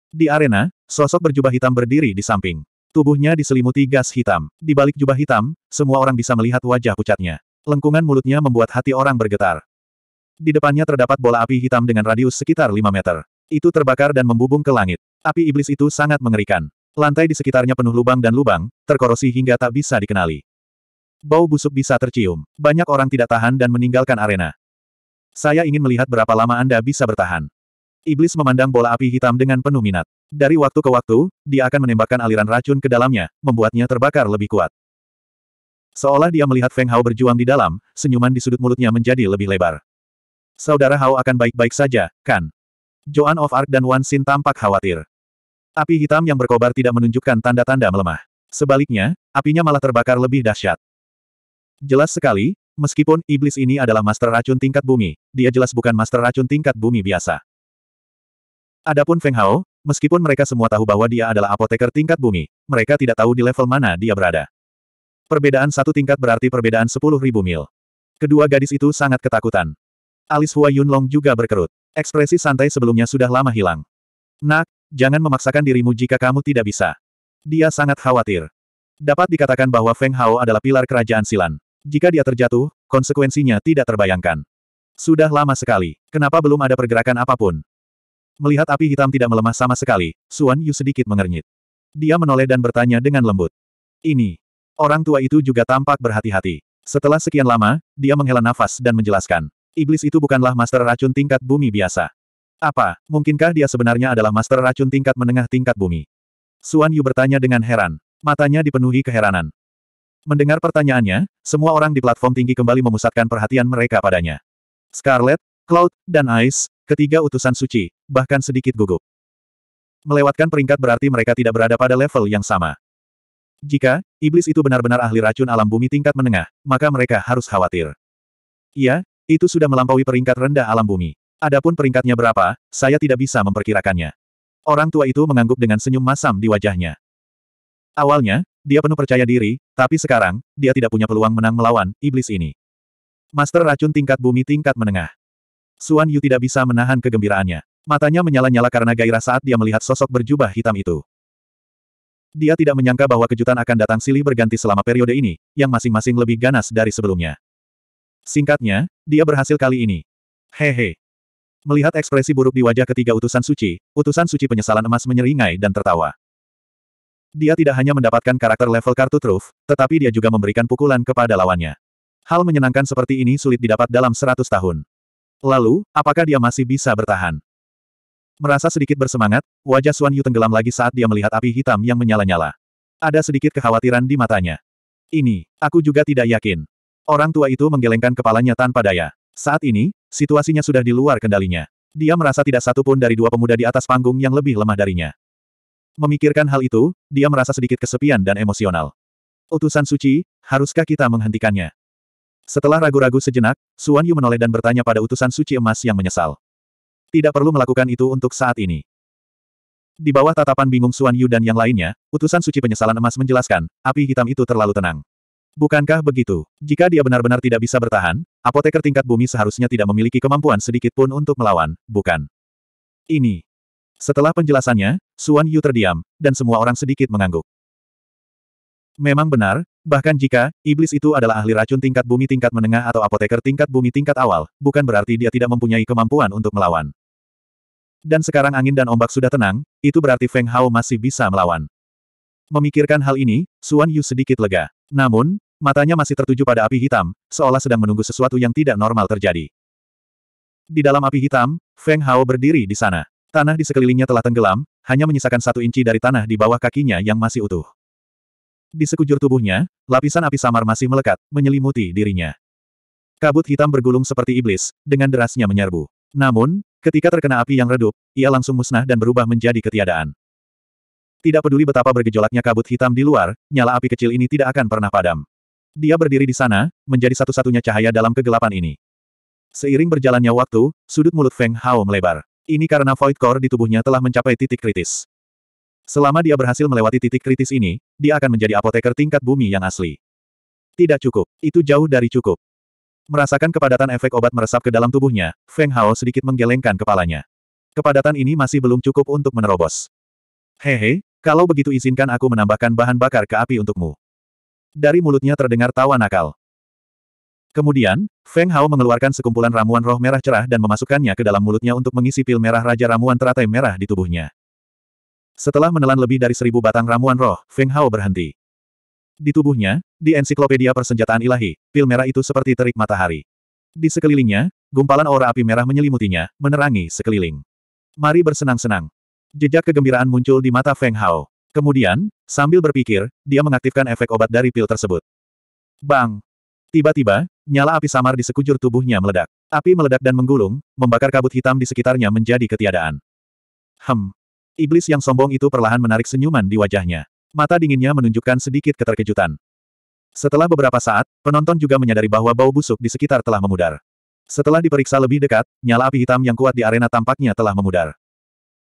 Di arena, sosok berjubah hitam berdiri di samping. Tubuhnya diselimuti gas hitam. Di balik jubah hitam, semua orang bisa melihat wajah pucatnya. Lengkungan mulutnya membuat hati orang bergetar. Di depannya terdapat bola api hitam dengan radius sekitar 5 meter. Itu terbakar dan membubung ke langit. Api iblis itu sangat mengerikan. Lantai di sekitarnya penuh lubang dan lubang, terkorosi hingga tak bisa dikenali. Bau busuk bisa tercium. Banyak orang tidak tahan dan meninggalkan arena. Saya ingin melihat berapa lama Anda bisa bertahan. Iblis memandang bola api hitam dengan penuh minat. Dari waktu ke waktu, dia akan menembakkan aliran racun ke dalamnya, membuatnya terbakar lebih kuat. Seolah dia melihat Feng Hao berjuang di dalam, senyuman di sudut mulutnya menjadi lebih lebar. Saudara Hao akan baik-baik saja, kan? Joan of Arc dan Wan Xin tampak khawatir. Api hitam yang berkobar tidak menunjukkan tanda-tanda melemah. Sebaliknya, apinya malah terbakar lebih dahsyat. Jelas sekali, meskipun iblis ini adalah master racun tingkat bumi, dia jelas bukan master racun tingkat bumi biasa. Adapun Feng Hao, meskipun mereka semua tahu bahwa dia adalah apoteker tingkat bumi, mereka tidak tahu di level mana dia berada. Perbedaan satu tingkat berarti perbedaan sepuluh ribu mil. Kedua gadis itu sangat ketakutan. Alis Hua Yunlong juga berkerut. Ekspresi santai sebelumnya sudah lama hilang. Nak, Jangan memaksakan dirimu jika kamu tidak bisa. Dia sangat khawatir. Dapat dikatakan bahwa Feng Hao adalah pilar kerajaan Silan. Jika dia terjatuh, konsekuensinya tidak terbayangkan. Sudah lama sekali. Kenapa belum ada pergerakan apapun? Melihat api hitam tidak melemah sama sekali, Suan Yu sedikit mengernyit. Dia menoleh dan bertanya dengan lembut. Ini. Orang tua itu juga tampak berhati-hati. Setelah sekian lama, dia menghela nafas dan menjelaskan. Iblis itu bukanlah master racun tingkat bumi biasa. Apa, mungkinkah dia sebenarnya adalah master racun tingkat menengah tingkat bumi? Suan Yu bertanya dengan heran. Matanya dipenuhi keheranan. Mendengar pertanyaannya, semua orang di platform tinggi kembali memusatkan perhatian mereka padanya. Scarlet, Cloud, dan Ice, ketiga utusan suci, bahkan sedikit gugup. Melewatkan peringkat berarti mereka tidak berada pada level yang sama. Jika iblis itu benar-benar ahli racun alam bumi tingkat menengah, maka mereka harus khawatir. Iya, itu sudah melampaui peringkat rendah alam bumi. Adapun peringkatnya berapa, saya tidak bisa memperkirakannya. Orang tua itu mengangguk dengan senyum masam di wajahnya. Awalnya, dia penuh percaya diri, tapi sekarang, dia tidak punya peluang menang melawan iblis ini. Master racun tingkat bumi tingkat menengah. Suan Yu tidak bisa menahan kegembiraannya. Matanya menyala-nyala karena gairah saat dia melihat sosok berjubah hitam itu. Dia tidak menyangka bahwa kejutan akan datang silih berganti selama periode ini, yang masing-masing lebih ganas dari sebelumnya. Singkatnya, dia berhasil kali ini. Hehe, Melihat ekspresi buruk di wajah ketiga utusan suci, utusan suci penyesalan emas menyeringai dan tertawa. Dia tidak hanya mendapatkan karakter level kartu truf, tetapi dia juga memberikan pukulan kepada lawannya. Hal menyenangkan seperti ini sulit didapat dalam 100 tahun. Lalu, apakah dia masih bisa bertahan? Merasa sedikit bersemangat, wajah Suan Yu tenggelam lagi saat dia melihat api hitam yang menyala-nyala. Ada sedikit kekhawatiran di matanya. Ini, aku juga tidak yakin. Orang tua itu menggelengkan kepalanya tanpa daya. Saat ini, situasinya sudah di luar kendalinya. Dia merasa tidak satu pun dari dua pemuda di atas panggung yang lebih lemah darinya. Memikirkan hal itu, dia merasa sedikit kesepian dan emosional. Utusan suci, haruskah kita menghentikannya? Setelah ragu-ragu sejenak, Suan Yu menoleh dan bertanya pada utusan suci emas yang menyesal. Tidak perlu melakukan itu untuk saat ini. Di bawah tatapan bingung Suan Yu dan yang lainnya, utusan suci penyesalan emas menjelaskan, api hitam itu terlalu tenang. Bukankah begitu? Jika dia benar-benar tidak bisa bertahan, apoteker tingkat bumi seharusnya tidak memiliki kemampuan sedikit pun untuk melawan, bukan? Ini. Setelah penjelasannya, Suan Yu terdiam, dan semua orang sedikit mengangguk. Memang benar, bahkan jika, iblis itu adalah ahli racun tingkat bumi tingkat menengah atau apoteker tingkat bumi tingkat awal, bukan berarti dia tidak mempunyai kemampuan untuk melawan. Dan sekarang angin dan ombak sudah tenang, itu berarti Feng Hao masih bisa melawan. Memikirkan hal ini, Suan Yu sedikit lega. Namun, matanya masih tertuju pada api hitam, seolah sedang menunggu sesuatu yang tidak normal terjadi. Di dalam api hitam, Feng Hao berdiri di sana. Tanah di sekelilingnya telah tenggelam, hanya menyisakan satu inci dari tanah di bawah kakinya yang masih utuh. Di sekujur tubuhnya, lapisan api samar masih melekat, menyelimuti dirinya. Kabut hitam bergulung seperti iblis, dengan derasnya menyerbu. Namun, ketika terkena api yang redup, ia langsung musnah dan berubah menjadi ketiadaan. Tidak peduli betapa bergejolaknya kabut hitam di luar, nyala api kecil ini tidak akan pernah padam. Dia berdiri di sana, menjadi satu-satunya cahaya dalam kegelapan ini. Seiring berjalannya waktu, sudut mulut Feng Hao melebar. Ini karena void core di tubuhnya telah mencapai titik kritis. Selama dia berhasil melewati titik kritis ini, dia akan menjadi apoteker tingkat bumi yang asli. Tidak cukup, itu jauh dari cukup. Merasakan kepadatan efek obat meresap ke dalam tubuhnya, Feng Hao sedikit menggelengkan kepalanya. Kepadatan ini masih belum cukup untuk menerobos. Hehe, kalau begitu izinkan aku menambahkan bahan bakar ke api untukmu. Dari mulutnya terdengar tawa nakal. Kemudian, Feng Hao mengeluarkan sekumpulan ramuan roh merah cerah dan memasukkannya ke dalam mulutnya untuk mengisi pil merah Raja Ramuan Teratai Merah di tubuhnya. Setelah menelan lebih dari seribu batang ramuan roh, Feng Hao berhenti. Di tubuhnya, di ensiklopedia persenjataan ilahi, pil merah itu seperti terik matahari. Di sekelilingnya, gumpalan aura api merah menyelimutinya, menerangi sekeliling. Mari bersenang-senang. Jejak kegembiraan muncul di mata Feng Hao. Kemudian, sambil berpikir, dia mengaktifkan efek obat dari pil tersebut. Bang! Tiba-tiba, nyala api samar di sekujur tubuhnya meledak. Api meledak dan menggulung, membakar kabut hitam di sekitarnya menjadi ketiadaan. Hem. Iblis yang sombong itu perlahan menarik senyuman di wajahnya. Mata dinginnya menunjukkan sedikit keterkejutan. Setelah beberapa saat, penonton juga menyadari bahwa bau busuk di sekitar telah memudar. Setelah diperiksa lebih dekat, nyala api hitam yang kuat di arena tampaknya telah memudar.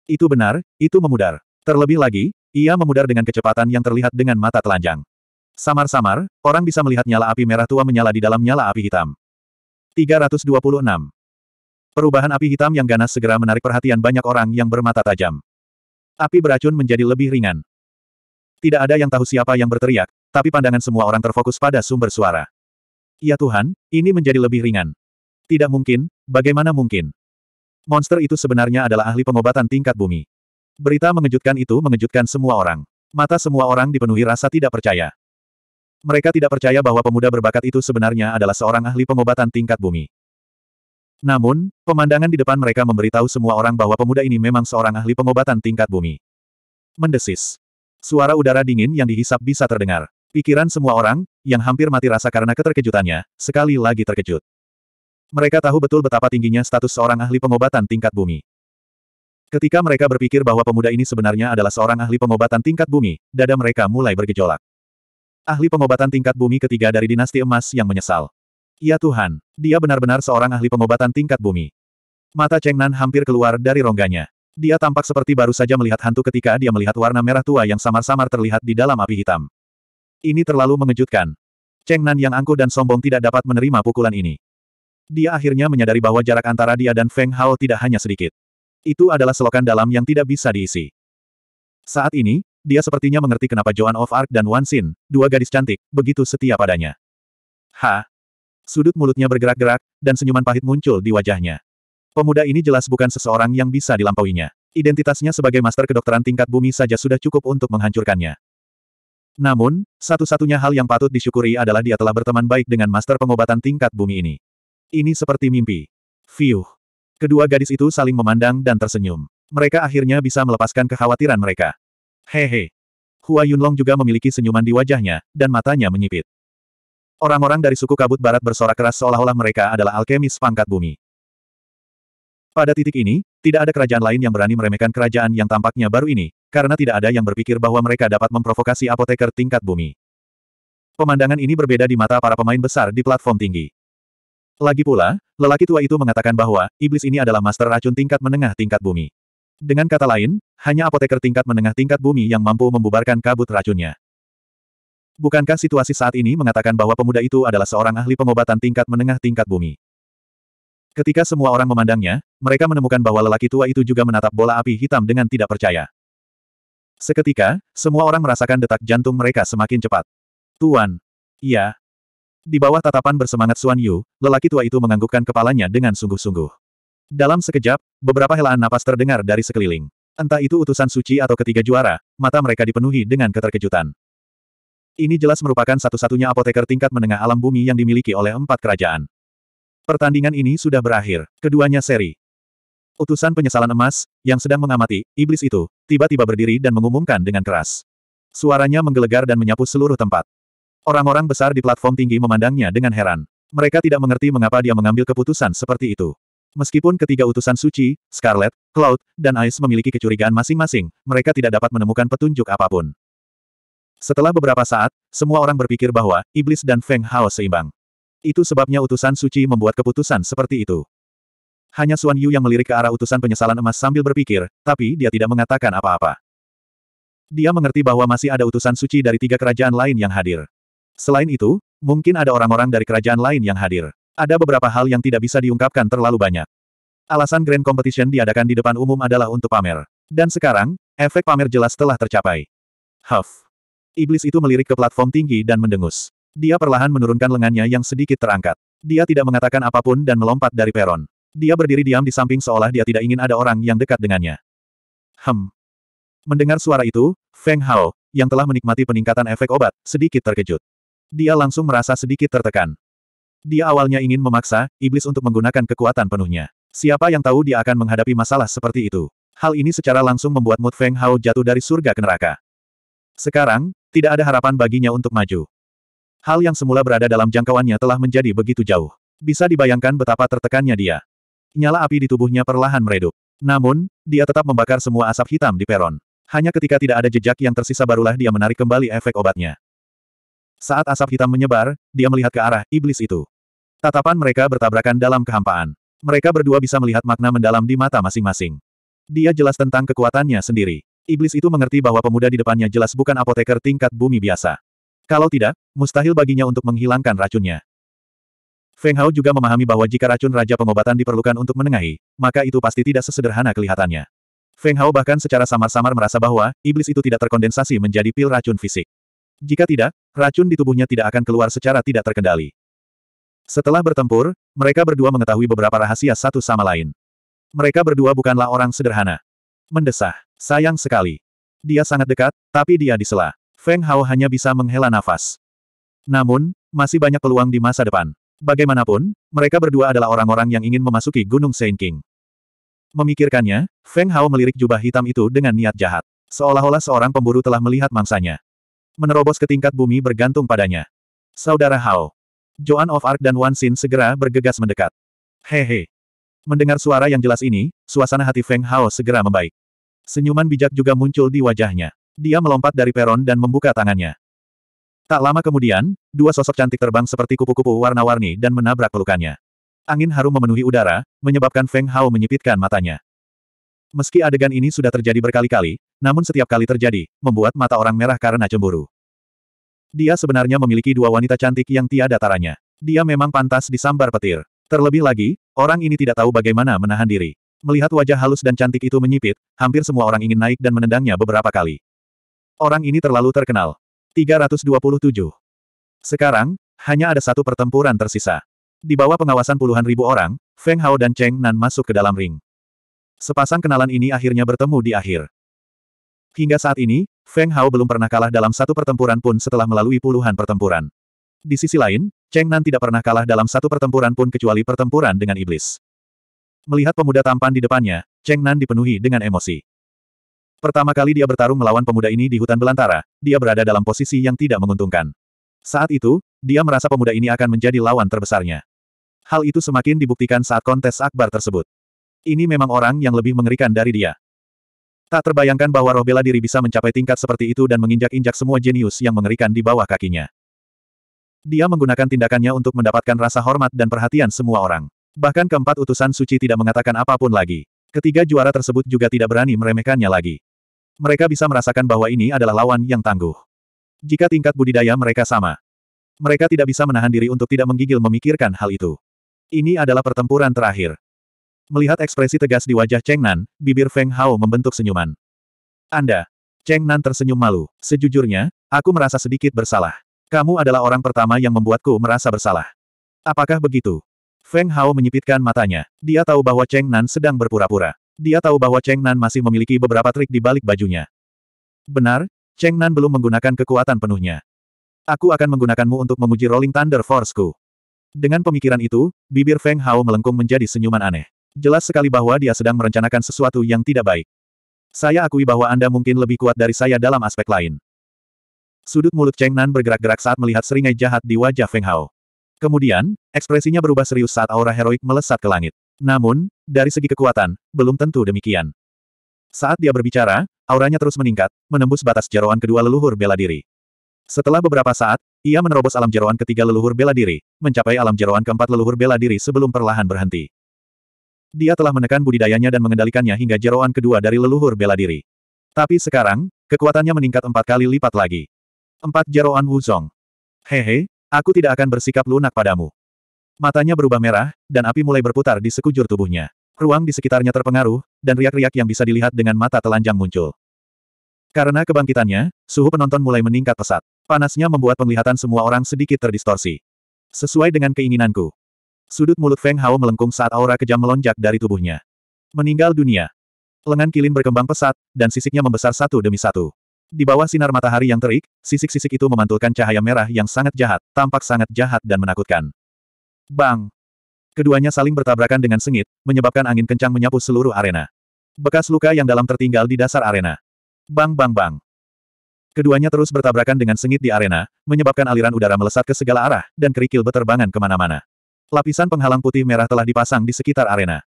Itu benar, itu memudar. Terlebih lagi, ia memudar dengan kecepatan yang terlihat dengan mata telanjang. Samar-samar, orang bisa melihat nyala api merah tua menyala di dalam nyala api hitam. 326. Perubahan api hitam yang ganas segera menarik perhatian banyak orang yang bermata tajam. Api beracun menjadi lebih ringan. Tidak ada yang tahu siapa yang berteriak, tapi pandangan semua orang terfokus pada sumber suara. Ya Tuhan, ini menjadi lebih ringan. Tidak mungkin, bagaimana mungkin? Monster itu sebenarnya adalah ahli pengobatan tingkat bumi. Berita mengejutkan itu mengejutkan semua orang. Mata semua orang dipenuhi rasa tidak percaya. Mereka tidak percaya bahwa pemuda berbakat itu sebenarnya adalah seorang ahli pengobatan tingkat bumi. Namun, pemandangan di depan mereka memberitahu semua orang bahwa pemuda ini memang seorang ahli pengobatan tingkat bumi. Mendesis. Suara udara dingin yang dihisap bisa terdengar. Pikiran semua orang, yang hampir mati rasa karena keterkejutannya, sekali lagi terkejut. Mereka tahu betul betapa tingginya status seorang ahli pengobatan tingkat bumi. Ketika mereka berpikir bahwa pemuda ini sebenarnya adalah seorang ahli pengobatan tingkat bumi, dada mereka mulai bergejolak. Ahli pengobatan tingkat bumi ketiga dari dinasti emas yang menyesal. Ya Tuhan, dia benar-benar seorang ahli pengobatan tingkat bumi. Mata Cheng Nan hampir keluar dari rongganya. Dia tampak seperti baru saja melihat hantu ketika dia melihat warna merah tua yang samar-samar terlihat di dalam api hitam. Ini terlalu mengejutkan. Cheng Nan yang angkuh dan sombong tidak dapat menerima pukulan ini. Dia akhirnya menyadari bahwa jarak antara dia dan Feng Hao tidak hanya sedikit. Itu adalah selokan dalam yang tidak bisa diisi. Saat ini, dia sepertinya mengerti kenapa Joan of Arc dan Wan Xin, dua gadis cantik, begitu setia padanya. Ha! Sudut mulutnya bergerak-gerak, dan senyuman pahit muncul di wajahnya. Pemuda ini jelas bukan seseorang yang bisa dilampauinya. Identitasnya sebagai master kedokteran tingkat bumi saja sudah cukup untuk menghancurkannya. Namun, satu-satunya hal yang patut disyukuri adalah dia telah berteman baik dengan master pengobatan tingkat bumi ini. Ini seperti mimpi. Fiuh. Kedua gadis itu saling memandang dan tersenyum. Mereka akhirnya bisa melepaskan kekhawatiran mereka. Hehe. Hua Yunlong juga memiliki senyuman di wajahnya, dan matanya menyipit. Orang-orang dari suku kabut barat bersorak keras seolah-olah mereka adalah alkemis pangkat bumi. Pada titik ini, tidak ada kerajaan lain yang berani meremehkan kerajaan yang tampaknya baru ini, karena tidak ada yang berpikir bahwa mereka dapat memprovokasi apoteker tingkat bumi. Pemandangan ini berbeda di mata para pemain besar di platform tinggi. Lagi pula, lelaki tua itu mengatakan bahwa iblis ini adalah master racun tingkat menengah tingkat bumi. Dengan kata lain, hanya apoteker tingkat menengah tingkat bumi yang mampu membubarkan kabut racunnya. Bukankah situasi saat ini mengatakan bahwa pemuda itu adalah seorang ahli pengobatan tingkat menengah tingkat bumi? Ketika semua orang memandangnya, mereka menemukan bahwa lelaki tua itu juga menatap bola api hitam dengan tidak percaya. Seketika, semua orang merasakan detak jantung mereka semakin cepat. Tuan, iya, di bawah tatapan bersemangat Suan Yu, lelaki tua itu menganggukkan kepalanya dengan sungguh-sungguh. Dalam sekejap, beberapa helaan napas terdengar dari sekeliling. Entah itu utusan suci atau ketiga juara, mata mereka dipenuhi dengan keterkejutan. Ini jelas merupakan satu-satunya apoteker tingkat menengah alam bumi yang dimiliki oleh empat kerajaan. Pertandingan ini sudah berakhir, keduanya seri. Utusan penyesalan emas, yang sedang mengamati, iblis itu, tiba-tiba berdiri dan mengumumkan dengan keras. Suaranya menggelegar dan menyapu seluruh tempat. Orang-orang besar di platform tinggi memandangnya dengan heran. Mereka tidak mengerti mengapa dia mengambil keputusan seperti itu. Meskipun ketiga utusan suci, Scarlet, Cloud, dan Ice memiliki kecurigaan masing-masing, mereka tidak dapat menemukan petunjuk apapun. Setelah beberapa saat, semua orang berpikir bahwa Iblis dan Feng Hao seimbang. Itu sebabnya utusan suci membuat keputusan seperti itu. Hanya Suan Yu yang melirik ke arah utusan penyesalan emas sambil berpikir, tapi dia tidak mengatakan apa-apa. Dia mengerti bahwa masih ada utusan suci dari tiga kerajaan lain yang hadir. Selain itu, mungkin ada orang-orang dari kerajaan lain yang hadir. Ada beberapa hal yang tidak bisa diungkapkan terlalu banyak. Alasan Grand Competition diadakan di depan umum adalah untuk pamer. Dan sekarang, efek pamer jelas telah tercapai. Huff. Iblis itu melirik ke platform tinggi dan mendengus. Dia perlahan menurunkan lengannya yang sedikit terangkat. Dia tidak mengatakan apapun dan melompat dari peron. Dia berdiri diam di samping seolah dia tidak ingin ada orang yang dekat dengannya. Hem. Mendengar suara itu, Feng Hao, yang telah menikmati peningkatan efek obat, sedikit terkejut. Dia langsung merasa sedikit tertekan. Dia awalnya ingin memaksa iblis untuk menggunakan kekuatan penuhnya. Siapa yang tahu dia akan menghadapi masalah seperti itu. Hal ini secara langsung membuat Mut Feng Hao jatuh dari surga ke neraka. Sekarang, tidak ada harapan baginya untuk maju. Hal yang semula berada dalam jangkauannya telah menjadi begitu jauh. Bisa dibayangkan betapa tertekannya dia. Nyala api di tubuhnya perlahan meredup. Namun, dia tetap membakar semua asap hitam di peron. Hanya ketika tidak ada jejak yang tersisa barulah dia menarik kembali efek obatnya. Saat asap hitam menyebar, dia melihat ke arah iblis itu. Tatapan mereka bertabrakan dalam kehampaan. Mereka berdua bisa melihat makna mendalam di mata masing-masing. Dia jelas tentang kekuatannya sendiri. Iblis itu mengerti bahwa pemuda di depannya jelas bukan apoteker tingkat bumi biasa. Kalau tidak, mustahil baginya untuk menghilangkan racunnya. Feng Hao juga memahami bahwa jika racun Raja Pengobatan diperlukan untuk menengahi, maka itu pasti tidak sesederhana kelihatannya. Feng Hao bahkan secara samar-samar merasa bahwa iblis itu tidak terkondensasi menjadi pil racun fisik. Jika tidak, racun di tubuhnya tidak akan keluar secara tidak terkendali. Setelah bertempur, mereka berdua mengetahui beberapa rahasia satu sama lain. Mereka berdua bukanlah orang sederhana. Mendesah. Sayang sekali. Dia sangat dekat, tapi dia disela. Feng Hao hanya bisa menghela nafas. Namun, masih banyak peluang di masa depan. Bagaimanapun, mereka berdua adalah orang-orang yang ingin memasuki Gunung Saint King. Memikirkannya, Feng Hao melirik jubah hitam itu dengan niat jahat. Seolah-olah seorang pemburu telah melihat mangsanya. Menerobos ke tingkat bumi bergantung padanya. Saudara Hao. Joan of Arc dan Wan Xin segera bergegas mendekat. Hehe. Mendengar suara yang jelas ini, suasana hati Feng Hao segera membaik. Senyuman bijak juga muncul di wajahnya. Dia melompat dari peron dan membuka tangannya. Tak lama kemudian, dua sosok cantik terbang seperti kupu-kupu warna-warni dan menabrak pelukannya. Angin harum memenuhi udara, menyebabkan Feng Hao menyipitkan matanya. Meski adegan ini sudah terjadi berkali-kali, namun setiap kali terjadi, membuat mata orang merah karena cemburu. Dia sebenarnya memiliki dua wanita cantik yang tiada taranya. Dia memang pantas disambar petir. Terlebih lagi, orang ini tidak tahu bagaimana menahan diri. Melihat wajah halus dan cantik itu menyipit, hampir semua orang ingin naik dan menendangnya beberapa kali. Orang ini terlalu terkenal. 327. Sekarang, hanya ada satu pertempuran tersisa. Di bawah pengawasan puluhan ribu orang, Feng Hao dan Cheng Nan masuk ke dalam ring. Sepasang kenalan ini akhirnya bertemu di akhir. Hingga saat ini, Feng Hao belum pernah kalah dalam satu pertempuran pun setelah melalui puluhan pertempuran. Di sisi lain, Cheng Nan tidak pernah kalah dalam satu pertempuran pun kecuali pertempuran dengan iblis. Melihat pemuda tampan di depannya, Cheng Nan dipenuhi dengan emosi. Pertama kali dia bertarung melawan pemuda ini di hutan belantara, dia berada dalam posisi yang tidak menguntungkan. Saat itu, dia merasa pemuda ini akan menjadi lawan terbesarnya. Hal itu semakin dibuktikan saat kontes akbar tersebut. Ini memang orang yang lebih mengerikan dari dia. Tak terbayangkan bahwa roh bela diri bisa mencapai tingkat seperti itu dan menginjak-injak semua jenius yang mengerikan di bawah kakinya. Dia menggunakan tindakannya untuk mendapatkan rasa hormat dan perhatian semua orang. Bahkan keempat utusan suci tidak mengatakan apapun lagi. Ketiga juara tersebut juga tidak berani meremehkannya lagi. Mereka bisa merasakan bahwa ini adalah lawan yang tangguh. Jika tingkat budidaya mereka sama, mereka tidak bisa menahan diri untuk tidak menggigil memikirkan hal itu. Ini adalah pertempuran terakhir. Melihat ekspresi tegas di wajah Cheng Nan, bibir Feng Hao membentuk senyuman. Anda. Cheng Nan tersenyum malu. Sejujurnya, aku merasa sedikit bersalah. Kamu adalah orang pertama yang membuatku merasa bersalah. Apakah begitu? Feng Hao menyipitkan matanya. Dia tahu bahwa Cheng Nan sedang berpura-pura. Dia tahu bahwa Cheng Nan masih memiliki beberapa trik di balik bajunya. Benar, Cheng Nan belum menggunakan kekuatan penuhnya. Aku akan menggunakanmu untuk menguji Rolling Thunder Force-ku. Dengan pemikiran itu, bibir Feng Hao melengkung menjadi senyuman aneh. Jelas sekali bahwa dia sedang merencanakan sesuatu yang tidak baik. Saya akui bahwa Anda mungkin lebih kuat dari saya dalam aspek lain. Sudut mulut Cheng Nan bergerak-gerak saat melihat seringai jahat di wajah Feng Hao. Kemudian, ekspresinya berubah serius saat aura heroik melesat ke langit. Namun, dari segi kekuatan, belum tentu demikian. Saat dia berbicara, auranya terus meningkat, menembus batas jeroan kedua leluhur bela diri. Setelah beberapa saat, ia menerobos alam jeroan ketiga leluhur bela diri, mencapai alam jeroan keempat leluhur bela diri sebelum perlahan berhenti. Dia telah menekan budidayanya dan mengendalikannya hingga jeroan kedua dari leluhur bela diri. Tapi sekarang, kekuatannya meningkat empat kali lipat lagi. Empat jeroan Wuzong. Hehe, aku tidak akan bersikap lunak padamu. Matanya berubah merah, dan api mulai berputar di sekujur tubuhnya. Ruang di sekitarnya terpengaruh, dan riak-riak yang bisa dilihat dengan mata telanjang muncul. Karena kebangkitannya, suhu penonton mulai meningkat pesat. Panasnya membuat penglihatan semua orang sedikit terdistorsi. Sesuai dengan keinginanku, Sudut mulut Feng Hao melengkung saat aura kejam melonjak dari tubuhnya. Meninggal dunia. Lengan Kilin berkembang pesat, dan sisiknya membesar satu demi satu. Di bawah sinar matahari yang terik, sisik-sisik itu memantulkan cahaya merah yang sangat jahat, tampak sangat jahat dan menakutkan. Bang! Keduanya saling bertabrakan dengan sengit, menyebabkan angin kencang menyapu seluruh arena. Bekas luka yang dalam tertinggal di dasar arena. Bang bang bang! Keduanya terus bertabrakan dengan sengit di arena, menyebabkan aliran udara melesat ke segala arah, dan kerikil beterbangan kemana-mana. Lapisan penghalang putih merah telah dipasang di sekitar arena.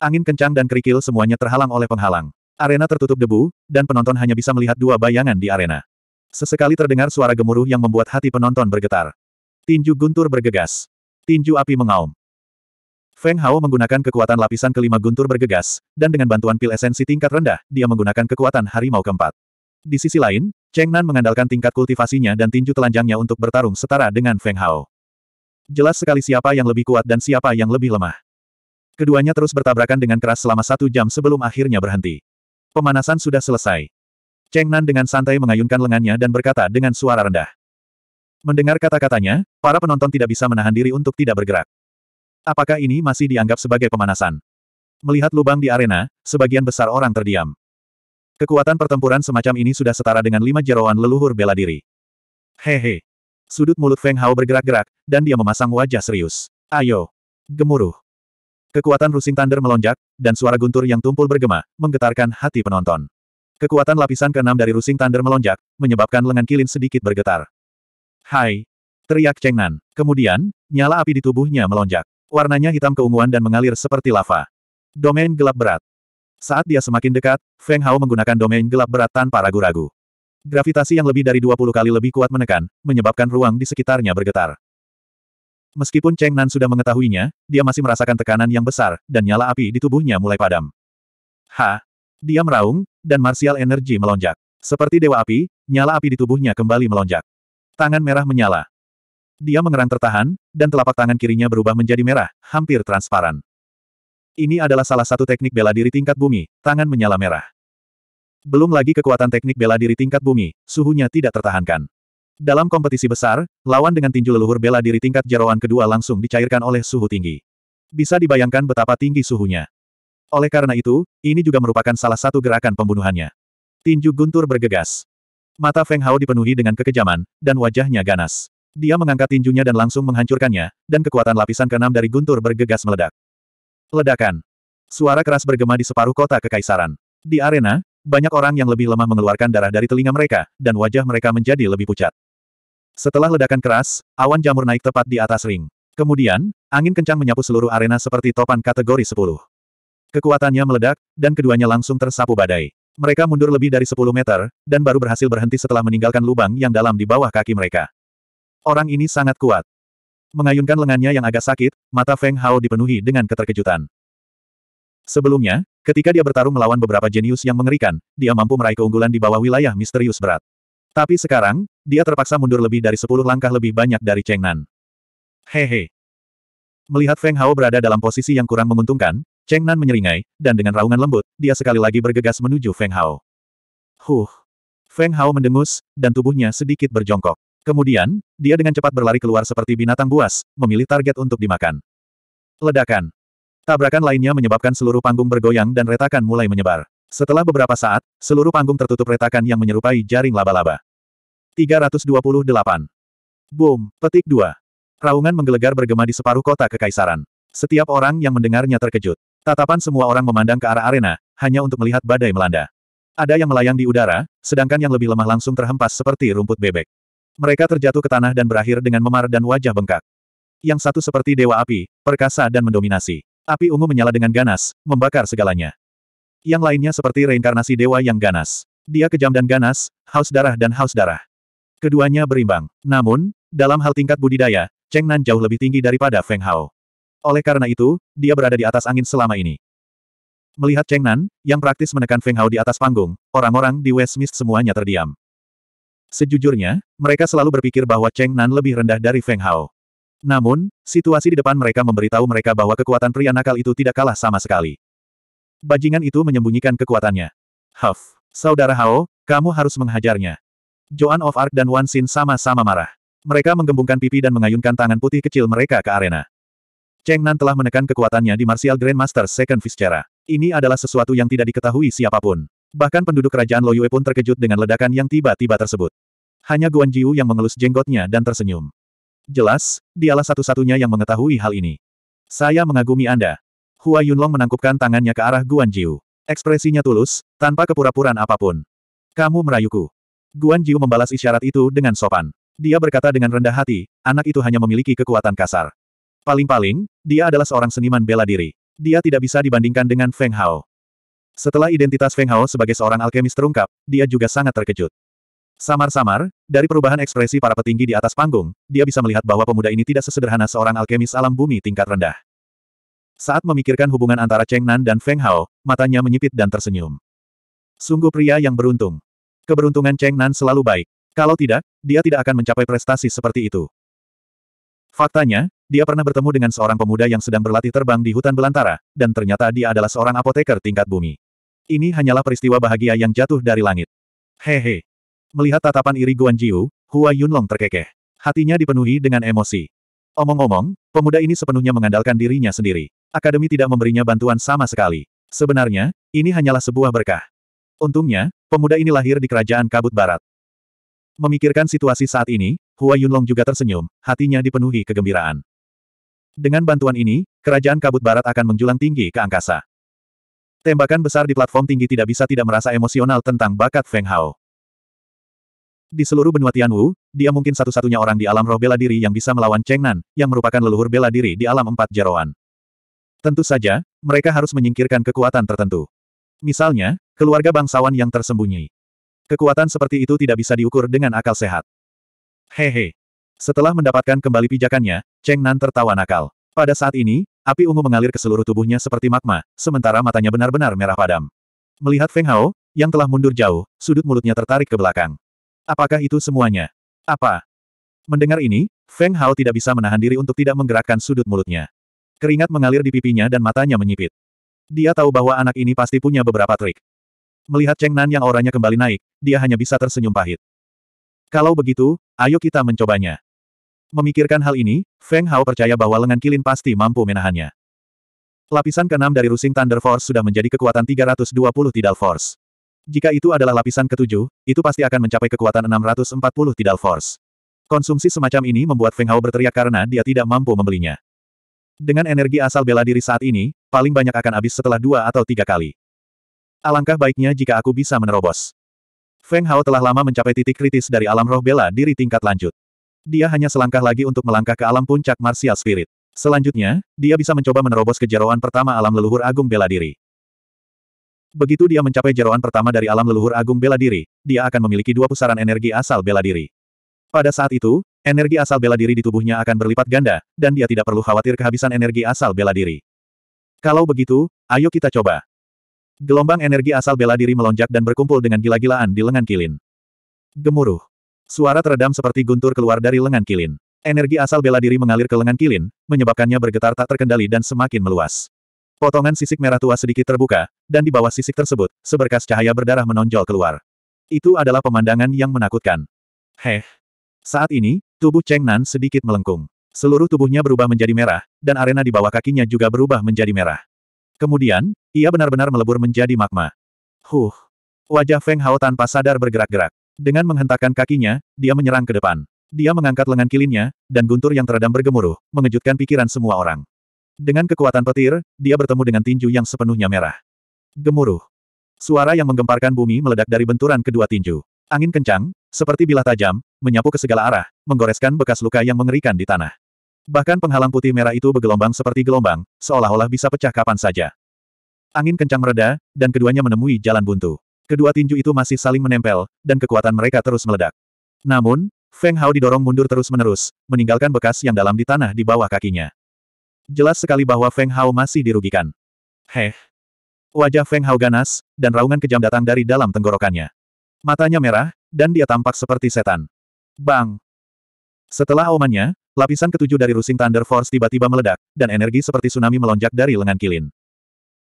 Angin kencang dan kerikil semuanya terhalang oleh penghalang. Arena tertutup debu, dan penonton hanya bisa melihat dua bayangan di arena. Sesekali terdengar suara gemuruh yang membuat hati penonton bergetar. Tinju guntur bergegas. Tinju api mengaum. Feng Hao menggunakan kekuatan lapisan kelima guntur bergegas, dan dengan bantuan pil esensi tingkat rendah, dia menggunakan kekuatan harimau keempat. Di sisi lain, Cheng Nan mengandalkan tingkat kultivasinya dan tinju telanjangnya untuk bertarung setara dengan Feng Hao. Jelas sekali siapa yang lebih kuat dan siapa yang lebih lemah. Keduanya terus bertabrakan dengan keras selama satu jam sebelum akhirnya berhenti. Pemanasan sudah selesai. Cheng Nan dengan santai mengayunkan lengannya dan berkata dengan suara rendah. Mendengar kata-katanya, para penonton tidak bisa menahan diri untuk tidak bergerak. Apakah ini masih dianggap sebagai pemanasan? Melihat lubang di arena, sebagian besar orang terdiam. Kekuatan pertempuran semacam ini sudah setara dengan lima jeroan leluhur bela diri. Hehe. He. Sudut mulut Feng Hao bergerak-gerak, dan dia memasang wajah serius. Ayo! Gemuruh! Kekuatan rusing thunder melonjak, dan suara guntur yang tumpul bergema, menggetarkan hati penonton. Kekuatan lapisan keenam dari rusing thunder melonjak, menyebabkan lengan Kilin sedikit bergetar. Hai! Teriak Cheng Nan. Kemudian, nyala api di tubuhnya melonjak. Warnanya hitam keunguan dan mengalir seperti lava. Domain gelap berat. Saat dia semakin dekat, Feng Hao menggunakan domain gelap berat tanpa ragu-ragu. Gravitasi yang lebih dari 20 kali lebih kuat menekan, menyebabkan ruang di sekitarnya bergetar. Meskipun Cheng Nan sudah mengetahuinya, dia masih merasakan tekanan yang besar, dan nyala api di tubuhnya mulai padam. Ha! Dia meraung, dan martial energi melonjak. Seperti dewa api, nyala api di tubuhnya kembali melonjak. Tangan merah menyala. Dia mengerang tertahan, dan telapak tangan kirinya berubah menjadi merah, hampir transparan. Ini adalah salah satu teknik bela diri tingkat bumi, tangan menyala merah. Belum lagi kekuatan teknik bela diri tingkat bumi, suhunya tidak tertahankan. Dalam kompetisi besar, lawan dengan tinju leluhur bela diri tingkat jeroan kedua langsung dicairkan oleh suhu tinggi. Bisa dibayangkan betapa tinggi suhunya. Oleh karena itu, ini juga merupakan salah satu gerakan pembunuhannya. Tinju guntur bergegas. Mata Feng Hao dipenuhi dengan kekejaman, dan wajahnya ganas. Dia mengangkat tinjunya dan langsung menghancurkannya, dan kekuatan lapisan keenam dari guntur bergegas meledak. Ledakan. Suara keras bergema di separuh kota kekaisaran. Di arena, banyak orang yang lebih lemah mengeluarkan darah dari telinga mereka, dan wajah mereka menjadi lebih pucat. Setelah ledakan keras, awan jamur naik tepat di atas ring. Kemudian, angin kencang menyapu seluruh arena seperti topan kategori 10. Kekuatannya meledak, dan keduanya langsung tersapu badai. Mereka mundur lebih dari 10 meter, dan baru berhasil berhenti setelah meninggalkan lubang yang dalam di bawah kaki mereka. Orang ini sangat kuat. Mengayunkan lengannya yang agak sakit, mata Feng Hao dipenuhi dengan keterkejutan. Sebelumnya, Ketika dia bertarung melawan beberapa jenius yang mengerikan, dia mampu meraih keunggulan di bawah wilayah misterius berat. Tapi sekarang, dia terpaksa mundur lebih dari sepuluh langkah lebih banyak dari Cheng Chengnan. Hehe. Melihat Feng Hao berada dalam posisi yang kurang menguntungkan, Cheng Nan menyeringai, dan dengan raungan lembut, dia sekali lagi bergegas menuju Feng Hao. Huh. Feng Hao mendengus, dan tubuhnya sedikit berjongkok. Kemudian, dia dengan cepat berlari keluar seperti binatang buas, memilih target untuk dimakan. Ledakan. Tabrakan lainnya menyebabkan seluruh panggung bergoyang dan retakan mulai menyebar. Setelah beberapa saat, seluruh panggung tertutup retakan yang menyerupai jaring laba-laba. 328. Boom, petik 2. Raungan menggelegar bergema di separuh kota kekaisaran. Setiap orang yang mendengarnya terkejut. Tatapan semua orang memandang ke arah arena, hanya untuk melihat badai melanda. Ada yang melayang di udara, sedangkan yang lebih lemah langsung terhempas seperti rumput bebek. Mereka terjatuh ke tanah dan berakhir dengan memar dan wajah bengkak. Yang satu seperti dewa api, perkasa dan mendominasi. Api ungu menyala dengan ganas, membakar segalanya. Yang lainnya seperti reinkarnasi dewa yang ganas. Dia kejam dan ganas, haus darah dan haus darah. Keduanya berimbang. Namun, dalam hal tingkat budidaya, Cheng Nan jauh lebih tinggi daripada Feng Hao. Oleh karena itu, dia berada di atas angin selama ini. Melihat Cheng Nan, yang praktis menekan Feng Hao di atas panggung, orang-orang di Westmist semuanya terdiam. Sejujurnya, mereka selalu berpikir bahwa Cheng Nan lebih rendah dari Feng Hao. Namun, situasi di depan mereka memberitahu mereka bahwa kekuatan pria nakal itu tidak kalah sama sekali. Bajingan itu menyembunyikan kekuatannya. Huff, saudara Hao, kamu harus menghajarnya. Joan of Arc dan Wan Xin sama-sama marah. Mereka menggembungkan pipi dan mengayunkan tangan putih kecil mereka ke arena. Cheng Nan telah menekan kekuatannya di Martial Grandmaster Second Viscera. Ini adalah sesuatu yang tidak diketahui siapapun. Bahkan penduduk kerajaan Lo Yue pun terkejut dengan ledakan yang tiba-tiba tersebut. Hanya Guan Jiu yang mengelus jenggotnya dan tersenyum. Jelas, dialah satu-satunya yang mengetahui hal ini. Saya mengagumi Anda. Hua Yunlong menangkupkan tangannya ke arah Guan Jiu. Ekspresinya tulus, tanpa kepura-puraan apapun. Kamu merayuku. Guan Jiu membalas isyarat itu dengan sopan. Dia berkata dengan rendah hati, anak itu hanya memiliki kekuatan kasar. Paling-paling, dia adalah seorang seniman bela diri. Dia tidak bisa dibandingkan dengan Feng Hao. Setelah identitas Feng Hao sebagai seorang alkemis terungkap, dia juga sangat terkejut. Samar-samar, dari perubahan ekspresi para petinggi di atas panggung, dia bisa melihat bahwa pemuda ini tidak sesederhana seorang alkemis alam bumi tingkat rendah. Saat memikirkan hubungan antara Cheng Nan dan Feng Hao, matanya menyipit dan tersenyum. Sungguh pria yang beruntung. Keberuntungan Cheng Nan selalu baik. Kalau tidak, dia tidak akan mencapai prestasi seperti itu. Faktanya, dia pernah bertemu dengan seorang pemuda yang sedang berlatih terbang di hutan belantara, dan ternyata dia adalah seorang apoteker tingkat bumi. Ini hanyalah peristiwa bahagia yang jatuh dari langit. Hehe, Melihat tatapan iri Guan Jiu, Hua Yunlong terkekeh. Hatinya dipenuhi dengan emosi. Omong-omong, pemuda ini sepenuhnya mengandalkan dirinya sendiri. Akademi tidak memberinya bantuan sama sekali. Sebenarnya, ini hanyalah sebuah berkah. Untungnya, pemuda ini lahir di kerajaan kabut barat. Memikirkan situasi saat ini, Hua Yunlong juga tersenyum, hatinya dipenuhi kegembiraan. Dengan bantuan ini, kerajaan kabut barat akan menjulang tinggi ke angkasa. Tembakan besar di platform tinggi tidak bisa tidak merasa emosional tentang bakat Feng Hao. Di seluruh benua Tianwu, dia mungkin satu-satunya orang di alam roh bela diri yang bisa melawan Cheng Nan, yang merupakan leluhur bela diri di alam empat jeroan. Tentu saja, mereka harus menyingkirkan kekuatan tertentu. Misalnya, keluarga bangsawan yang tersembunyi. Kekuatan seperti itu tidak bisa diukur dengan akal sehat. Hehe. Setelah mendapatkan kembali pijakannya, Cheng Nan tertawa nakal. Pada saat ini, api ungu mengalir ke seluruh tubuhnya seperti magma, sementara matanya benar-benar merah padam. Melihat Feng Hao, yang telah mundur jauh, sudut mulutnya tertarik ke belakang. Apakah itu semuanya? Apa? Mendengar ini, Feng Hao tidak bisa menahan diri untuk tidak menggerakkan sudut mulutnya. Keringat mengalir di pipinya dan matanya menyipit. Dia tahu bahwa anak ini pasti punya beberapa trik. Melihat Cheng Nan yang auranya kembali naik, dia hanya bisa tersenyum pahit. Kalau begitu, ayo kita mencobanya. Memikirkan hal ini, Feng Hao percaya bahwa lengan kilin pasti mampu menahannya. Lapisan keenam dari Rusing Thunder Force sudah menjadi kekuatan 320 Tidal Force. Jika itu adalah lapisan ketujuh, itu pasti akan mencapai kekuatan 640 Tidal Force. Konsumsi semacam ini membuat Feng Hao berteriak karena dia tidak mampu membelinya. Dengan energi asal bela diri saat ini, paling banyak akan habis setelah dua atau tiga kali. Alangkah baiknya jika aku bisa menerobos. Feng Hao telah lama mencapai titik kritis dari alam roh bela diri tingkat lanjut. Dia hanya selangkah lagi untuk melangkah ke alam puncak martial spirit. Selanjutnya, dia bisa mencoba menerobos kejarauan pertama alam leluhur agung bela diri. Begitu dia mencapai jeroan pertama dari alam leluhur agung bela diri, dia akan memiliki dua pusaran energi asal bela diri. Pada saat itu, energi asal bela diri di tubuhnya akan berlipat ganda, dan dia tidak perlu khawatir kehabisan energi asal bela diri. Kalau begitu, ayo kita coba. Gelombang energi asal bela diri melonjak dan berkumpul dengan gila-gilaan di lengan Kilin. Gemuruh. Suara teredam seperti guntur keluar dari lengan Kilin. Energi asal bela diri mengalir ke lengan Kilin, menyebabkannya bergetar tak terkendali dan semakin meluas. Potongan sisik merah tua sedikit terbuka, dan di bawah sisik tersebut, seberkas cahaya berdarah menonjol keluar. Itu adalah pemandangan yang menakutkan. Heh. Saat ini, tubuh Cheng Nan sedikit melengkung. Seluruh tubuhnya berubah menjadi merah, dan arena di bawah kakinya juga berubah menjadi merah. Kemudian, ia benar-benar melebur menjadi magma. Huh. Wajah Feng Hao tanpa sadar bergerak-gerak. Dengan menghentakkan kakinya, dia menyerang ke depan. Dia mengangkat lengan kilinnya, dan guntur yang teredam bergemuruh, mengejutkan pikiran semua orang. Dengan kekuatan petir, dia bertemu dengan tinju yang sepenuhnya merah. Gemuruh. Suara yang menggemparkan bumi meledak dari benturan kedua tinju. Angin kencang, seperti bilah tajam, menyapu ke segala arah, menggoreskan bekas luka yang mengerikan di tanah. Bahkan penghalang putih merah itu bergelombang seperti gelombang, seolah-olah bisa pecah kapan saja. Angin kencang mereda, dan keduanya menemui jalan buntu. Kedua tinju itu masih saling menempel, dan kekuatan mereka terus meledak. Namun, Feng Hao didorong mundur terus-menerus, meninggalkan bekas yang dalam di tanah di bawah kakinya. Jelas sekali bahwa Feng Hao masih dirugikan. Heh. Wajah Feng Hao ganas, dan raungan kejam datang dari dalam tenggorokannya. Matanya merah, dan dia tampak seperti setan. Bang! Setelah omannya, lapisan ketujuh dari rusing Thunder Force tiba-tiba meledak, dan energi seperti tsunami melonjak dari lengan kilin.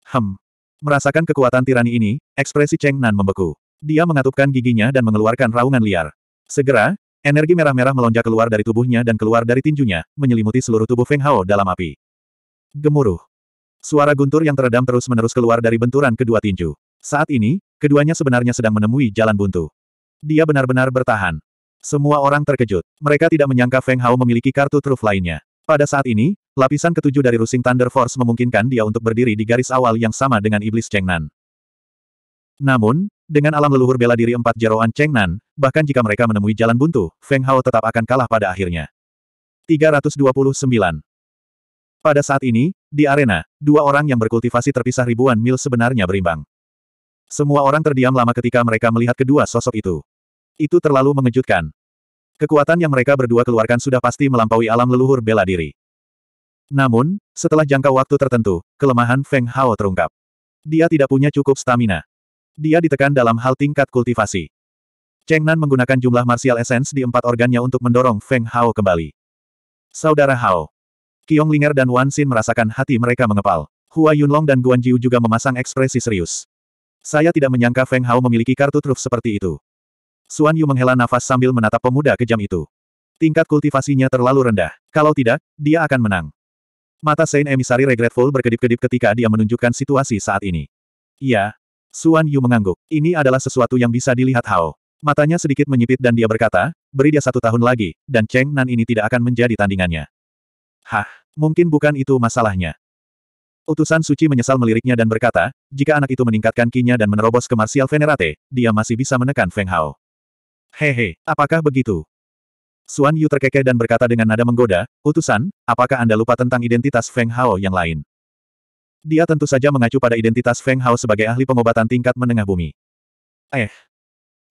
Hem. Merasakan kekuatan tirani ini, ekspresi Cheng Nan membeku. Dia mengatupkan giginya dan mengeluarkan raungan liar. Segera, energi merah-merah melonjak keluar dari tubuhnya dan keluar dari tinjunya, menyelimuti seluruh tubuh Feng Hao dalam api. Gemuruh. Suara guntur yang teredam terus-menerus keluar dari benturan kedua tinju. Saat ini, keduanya sebenarnya sedang menemui jalan buntu. Dia benar-benar bertahan. Semua orang terkejut. Mereka tidak menyangka Feng Hao memiliki kartu truf lainnya. Pada saat ini, lapisan ketujuh dari Rusing Thunder Force memungkinkan dia untuk berdiri di garis awal yang sama dengan iblis Chengnan. Namun, dengan alam leluhur bela diri empat jeroan Chengnan, bahkan jika mereka menemui jalan buntu, Feng Hao tetap akan kalah pada akhirnya. 329. Pada saat ini, di arena, dua orang yang berkultivasi terpisah ribuan mil sebenarnya berimbang. Semua orang terdiam lama ketika mereka melihat kedua sosok itu. Itu terlalu mengejutkan. Kekuatan yang mereka berdua keluarkan sudah pasti melampaui alam leluhur bela diri. Namun, setelah jangka waktu tertentu, kelemahan Feng Hao terungkap. Dia tidak punya cukup stamina. Dia ditekan dalam hal tingkat kultivasi. Cheng Nan menggunakan jumlah martial essence di empat organnya untuk mendorong Feng Hao kembali. Saudara Hao, Qiong Linger dan Wan Xin merasakan hati mereka mengepal. Hua Yunlong dan Guan Jiu juga memasang ekspresi serius. Saya tidak menyangka Feng Hao memiliki kartu truf seperti itu. Suan Yu menghela nafas sambil menatap pemuda kejam itu. Tingkat kultivasinya terlalu rendah. Kalau tidak, dia akan menang. Mata Saint Emissary Regretful berkedip-kedip ketika dia menunjukkan situasi saat ini. Iya. Suan Yu mengangguk. Ini adalah sesuatu yang bisa dilihat Hao. Matanya sedikit menyipit dan dia berkata, beri dia satu tahun lagi, dan Cheng Nan ini tidak akan menjadi tandingannya. Hah, mungkin bukan itu masalahnya. Utusan suci menyesal meliriknya dan berkata, jika anak itu meningkatkan kinya dan menerobos ke Martial Venerate, dia masih bisa menekan Feng Hao. Hehe, apakah begitu? Suan Yu terkekeh dan berkata dengan nada menggoda, utusan, apakah Anda lupa tentang identitas Feng Hao yang lain? Dia tentu saja mengacu pada identitas Feng Hao sebagai ahli pengobatan tingkat menengah bumi. Eh.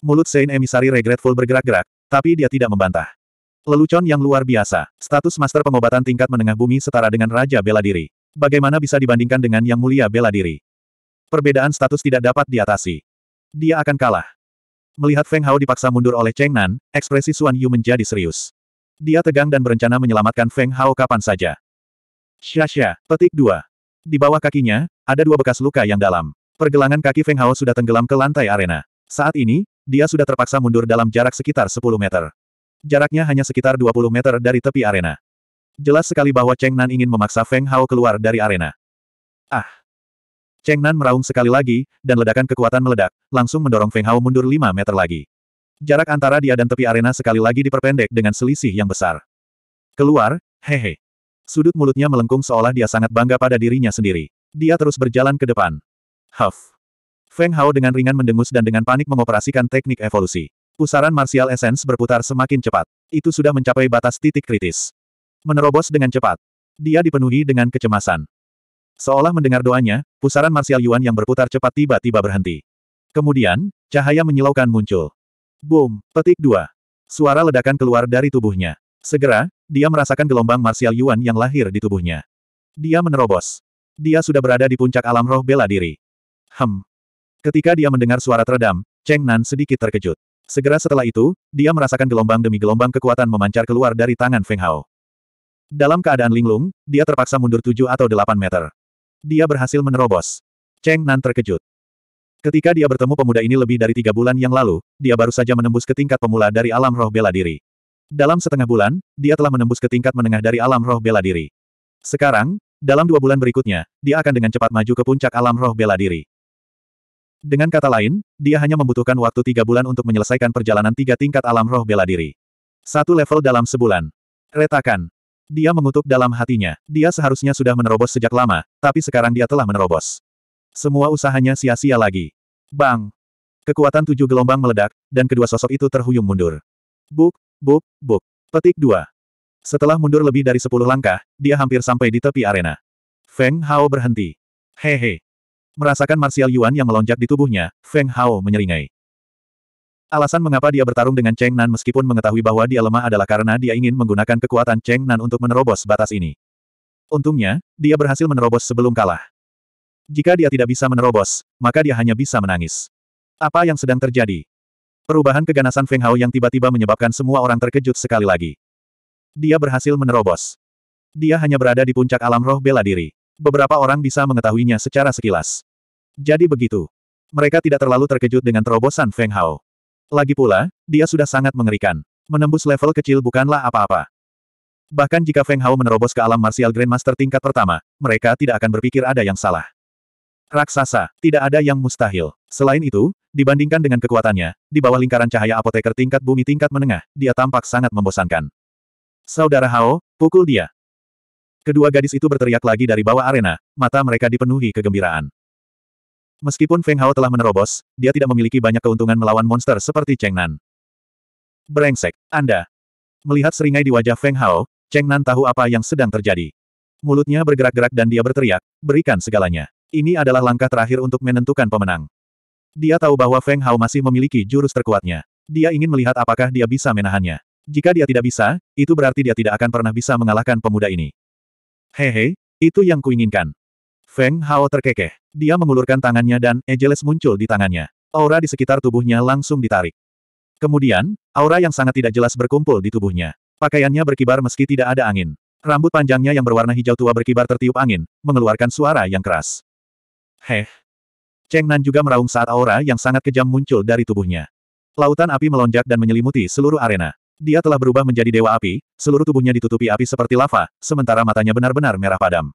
Mulut Saint Emisari Regretful bergerak-gerak, tapi dia tidak membantah. Lelucon yang luar biasa. Status master pengobatan tingkat menengah bumi setara dengan Raja Bela Diri. Bagaimana bisa dibandingkan dengan Yang Mulia Bela Diri? Perbedaan status tidak dapat diatasi. Dia akan kalah. Melihat Feng Hao dipaksa mundur oleh Cheng Nan, ekspresi Xuan Yu menjadi serius. Dia tegang dan berencana menyelamatkan Feng Hao kapan saja. Syasya, petik dua. Di bawah kakinya, ada dua bekas luka yang dalam. Pergelangan kaki Feng Hao sudah tenggelam ke lantai arena. Saat ini, dia sudah terpaksa mundur dalam jarak sekitar 10 meter. Jaraknya hanya sekitar 20 meter dari tepi arena. Jelas sekali bahwa Cheng Nan ingin memaksa Feng Hao keluar dari arena. Ah! Cheng Nan meraung sekali lagi, dan ledakan kekuatan meledak, langsung mendorong Feng Hao mundur 5 meter lagi. Jarak antara dia dan tepi arena sekali lagi diperpendek dengan selisih yang besar. Keluar, hehe. Sudut mulutnya melengkung seolah dia sangat bangga pada dirinya sendiri. Dia terus berjalan ke depan. Huff. Feng Hao dengan ringan mendengus dan dengan panik mengoperasikan teknik evolusi. Pusaran Martial Essence berputar semakin cepat. Itu sudah mencapai batas titik kritis. Menerobos dengan cepat. Dia dipenuhi dengan kecemasan. Seolah mendengar doanya, pusaran Martial Yuan yang berputar cepat tiba-tiba berhenti. Kemudian, cahaya menyilaukan muncul. Boom, petik dua. Suara ledakan keluar dari tubuhnya. Segera, dia merasakan gelombang Martial Yuan yang lahir di tubuhnya. Dia menerobos. Dia sudah berada di puncak alam roh bela diri. Hem. Ketika dia mendengar suara teredam, Cheng Nan sedikit terkejut. Segera setelah itu, dia merasakan gelombang demi gelombang kekuatan memancar keluar dari tangan Feng Hao. Dalam keadaan linglung, dia terpaksa mundur tujuh atau delapan meter. Dia berhasil menerobos. Cheng Nan terkejut. Ketika dia bertemu pemuda ini lebih dari tiga bulan yang lalu, dia baru saja menembus ke tingkat pemula dari alam roh bela diri. Dalam setengah bulan, dia telah menembus ke tingkat menengah dari alam roh bela diri. Sekarang, dalam dua bulan berikutnya, dia akan dengan cepat maju ke puncak alam roh bela diri. Dengan kata lain, dia hanya membutuhkan waktu tiga bulan untuk menyelesaikan perjalanan tiga tingkat alam roh bela diri. Satu level dalam sebulan. Retakan. Dia mengutuk dalam hatinya. Dia seharusnya sudah menerobos sejak lama, tapi sekarang dia telah menerobos. Semua usahanya sia-sia lagi. Bang! Kekuatan tujuh gelombang meledak, dan kedua sosok itu terhuyung mundur. Buk, buk, buk. Petik dua. Setelah mundur lebih dari sepuluh langkah, dia hampir sampai di tepi arena. Feng Hao berhenti. Hehe. Merasakan Martial Yuan yang melonjak di tubuhnya, Feng Hao menyeringai. Alasan mengapa dia bertarung dengan Cheng Nan meskipun mengetahui bahwa dia lemah adalah karena dia ingin menggunakan kekuatan Cheng Nan untuk menerobos batas ini. Untungnya, dia berhasil menerobos sebelum kalah. Jika dia tidak bisa menerobos, maka dia hanya bisa menangis. Apa yang sedang terjadi? Perubahan keganasan Feng Hao yang tiba-tiba menyebabkan semua orang terkejut sekali lagi. Dia berhasil menerobos. Dia hanya berada di puncak alam roh bela diri. Beberapa orang bisa mengetahuinya secara sekilas. Jadi begitu. Mereka tidak terlalu terkejut dengan terobosan Feng Hao. Lagi pula, dia sudah sangat mengerikan. Menembus level kecil bukanlah apa-apa. Bahkan jika Feng Hao menerobos ke alam martial Grandmaster tingkat pertama, mereka tidak akan berpikir ada yang salah. Raksasa, tidak ada yang mustahil. Selain itu, dibandingkan dengan kekuatannya, di bawah lingkaran cahaya apoteker tingkat bumi tingkat menengah, dia tampak sangat membosankan. Saudara Hao, pukul dia. Kedua gadis itu berteriak lagi dari bawah arena, mata mereka dipenuhi kegembiraan. Meskipun Feng Hao telah menerobos, dia tidak memiliki banyak keuntungan melawan monster seperti Cheng Nan. Brengsek, Anda. Melihat seringai di wajah Feng Hao, Cheng Nan tahu apa yang sedang terjadi. Mulutnya bergerak-gerak dan dia berteriak, berikan segalanya. Ini adalah langkah terakhir untuk menentukan pemenang. Dia tahu bahwa Feng Hao masih memiliki jurus terkuatnya. Dia ingin melihat apakah dia bisa menahannya. Jika dia tidak bisa, itu berarti dia tidak akan pernah bisa mengalahkan pemuda ini. Hehe, itu yang kuinginkan. Feng Hao terkekeh. Dia mengulurkan tangannya dan Ejeles muncul di tangannya. Aura di sekitar tubuhnya langsung ditarik. Kemudian, aura yang sangat tidak jelas berkumpul di tubuhnya. Pakaiannya berkibar meski tidak ada angin. Rambut panjangnya yang berwarna hijau tua berkibar tertiup angin, mengeluarkan suara yang keras. Heh. Cheng Nan juga meraung saat aura yang sangat kejam muncul dari tubuhnya. Lautan api melonjak dan menyelimuti seluruh arena. Dia telah berubah menjadi dewa api, seluruh tubuhnya ditutupi api seperti lava, sementara matanya benar-benar merah padam.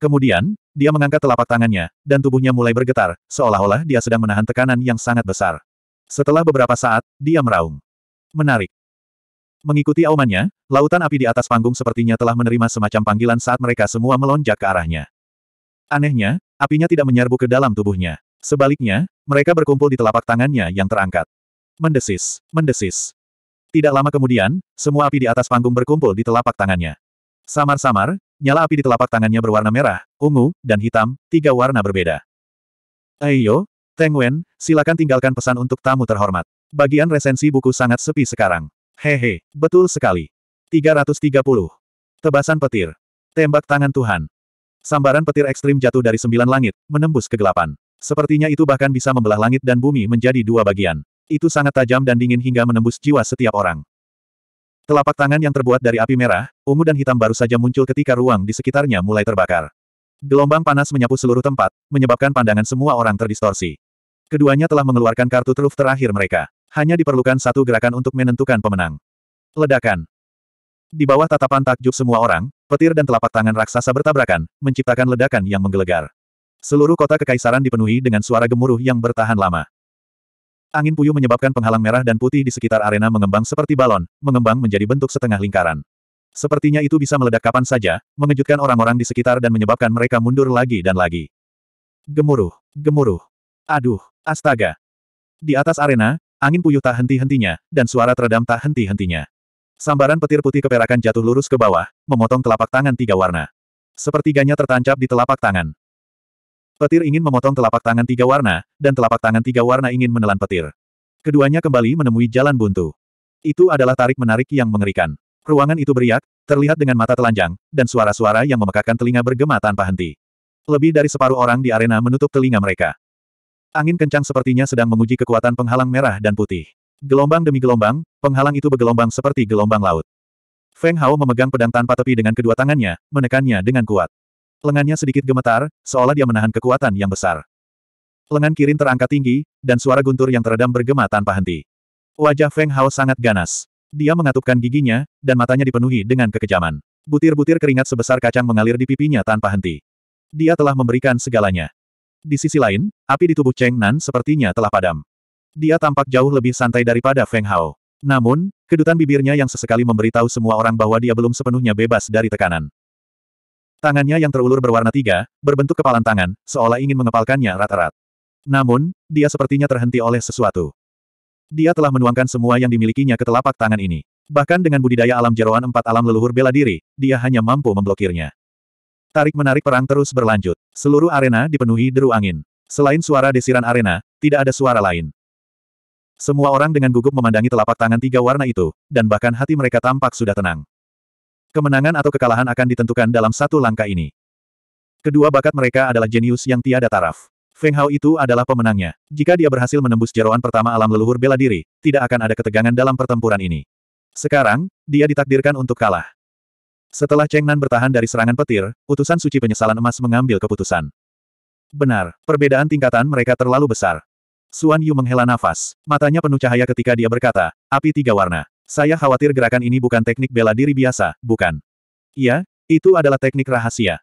Kemudian, dia mengangkat telapak tangannya, dan tubuhnya mulai bergetar, seolah-olah dia sedang menahan tekanan yang sangat besar. Setelah beberapa saat, dia meraung. Menarik. Mengikuti aumannya, lautan api di atas panggung sepertinya telah menerima semacam panggilan saat mereka semua melonjak ke arahnya. Anehnya, apinya tidak menyerbu ke dalam tubuhnya. Sebaliknya, mereka berkumpul di telapak tangannya yang terangkat. Mendesis, mendesis. Tidak lama kemudian, semua api di atas panggung berkumpul di telapak tangannya. Samar-samar, nyala api di telapak tangannya berwarna merah, ungu, dan hitam, tiga warna berbeda. Ayo, Teng Wen, silakan tinggalkan pesan untuk tamu terhormat. Bagian resensi buku sangat sepi sekarang. Hehe, betul sekali. 330. Tebasan petir. Tembak tangan Tuhan. Sambaran petir ekstrim jatuh dari sembilan langit, menembus kegelapan. Sepertinya itu bahkan bisa membelah langit dan bumi menjadi dua bagian. Itu sangat tajam dan dingin hingga menembus jiwa setiap orang. Telapak tangan yang terbuat dari api merah, ungu dan hitam baru saja muncul ketika ruang di sekitarnya mulai terbakar. Gelombang panas menyapu seluruh tempat, menyebabkan pandangan semua orang terdistorsi. Keduanya telah mengeluarkan kartu truf terakhir mereka. Hanya diperlukan satu gerakan untuk menentukan pemenang. Ledakan. Di bawah tatapan takjub semua orang, petir dan telapak tangan raksasa bertabrakan, menciptakan ledakan yang menggelegar. Seluruh kota kekaisaran dipenuhi dengan suara gemuruh yang bertahan lama. Angin puyuh menyebabkan penghalang merah dan putih di sekitar arena mengembang seperti balon, mengembang menjadi bentuk setengah lingkaran. Sepertinya itu bisa meledak kapan saja, mengejutkan orang-orang di sekitar dan menyebabkan mereka mundur lagi dan lagi. Gemuruh, gemuruh. Aduh, astaga. Di atas arena, angin puyuh tak henti-hentinya, dan suara teredam tak henti-hentinya. Sambaran petir putih keperakan jatuh lurus ke bawah, memotong telapak tangan tiga warna. Sepertiganya tertancap di telapak tangan. Petir ingin memotong telapak tangan tiga warna, dan telapak tangan tiga warna ingin menelan petir. Keduanya kembali menemui jalan buntu. Itu adalah tarik-menarik yang mengerikan. Ruangan itu beriak, terlihat dengan mata telanjang, dan suara-suara yang memekakkan telinga bergema tanpa henti. Lebih dari separuh orang di arena menutup telinga mereka. Angin kencang sepertinya sedang menguji kekuatan penghalang merah dan putih. Gelombang demi gelombang, penghalang itu bergelombang seperti gelombang laut. Feng Hao memegang pedang tanpa tepi dengan kedua tangannya, menekannya dengan kuat. Lengannya sedikit gemetar, seolah dia menahan kekuatan yang besar. Lengan Kirin terangkat tinggi, dan suara guntur yang teredam bergema tanpa henti. Wajah Feng Hao sangat ganas. Dia mengatupkan giginya, dan matanya dipenuhi dengan kekejaman. Butir-butir keringat sebesar kacang mengalir di pipinya tanpa henti. Dia telah memberikan segalanya. Di sisi lain, api di tubuh Cheng Nan sepertinya telah padam. Dia tampak jauh lebih santai daripada Feng Hao. Namun, kedutan bibirnya yang sesekali memberitahu semua orang bahwa dia belum sepenuhnya bebas dari tekanan. Tangannya yang terulur berwarna tiga, berbentuk kepalan tangan, seolah ingin mengepalkannya rata-rat. Namun, dia sepertinya terhenti oleh sesuatu. Dia telah menuangkan semua yang dimilikinya ke telapak tangan ini. Bahkan dengan budidaya alam jeroan empat alam leluhur bela diri, dia hanya mampu memblokirnya. Tarik-menarik perang terus berlanjut. Seluruh arena dipenuhi deru angin. Selain suara desiran arena, tidak ada suara lain. Semua orang dengan gugup memandangi telapak tangan tiga warna itu, dan bahkan hati mereka tampak sudah tenang. Kemenangan atau kekalahan akan ditentukan dalam satu langkah ini. Kedua bakat mereka adalah jenius yang tiada taraf. Feng Hao itu adalah pemenangnya. Jika dia berhasil menembus jeroan pertama alam leluhur bela diri, tidak akan ada ketegangan dalam pertempuran ini. Sekarang, dia ditakdirkan untuk kalah. Setelah Cheng Nan bertahan dari serangan petir, utusan suci penyesalan emas mengambil keputusan. Benar, perbedaan tingkatan mereka terlalu besar. Suan Yu menghela nafas, matanya penuh cahaya ketika dia berkata, api tiga warna. Saya khawatir gerakan ini bukan teknik bela diri biasa, bukan? Iya, itu adalah teknik rahasia.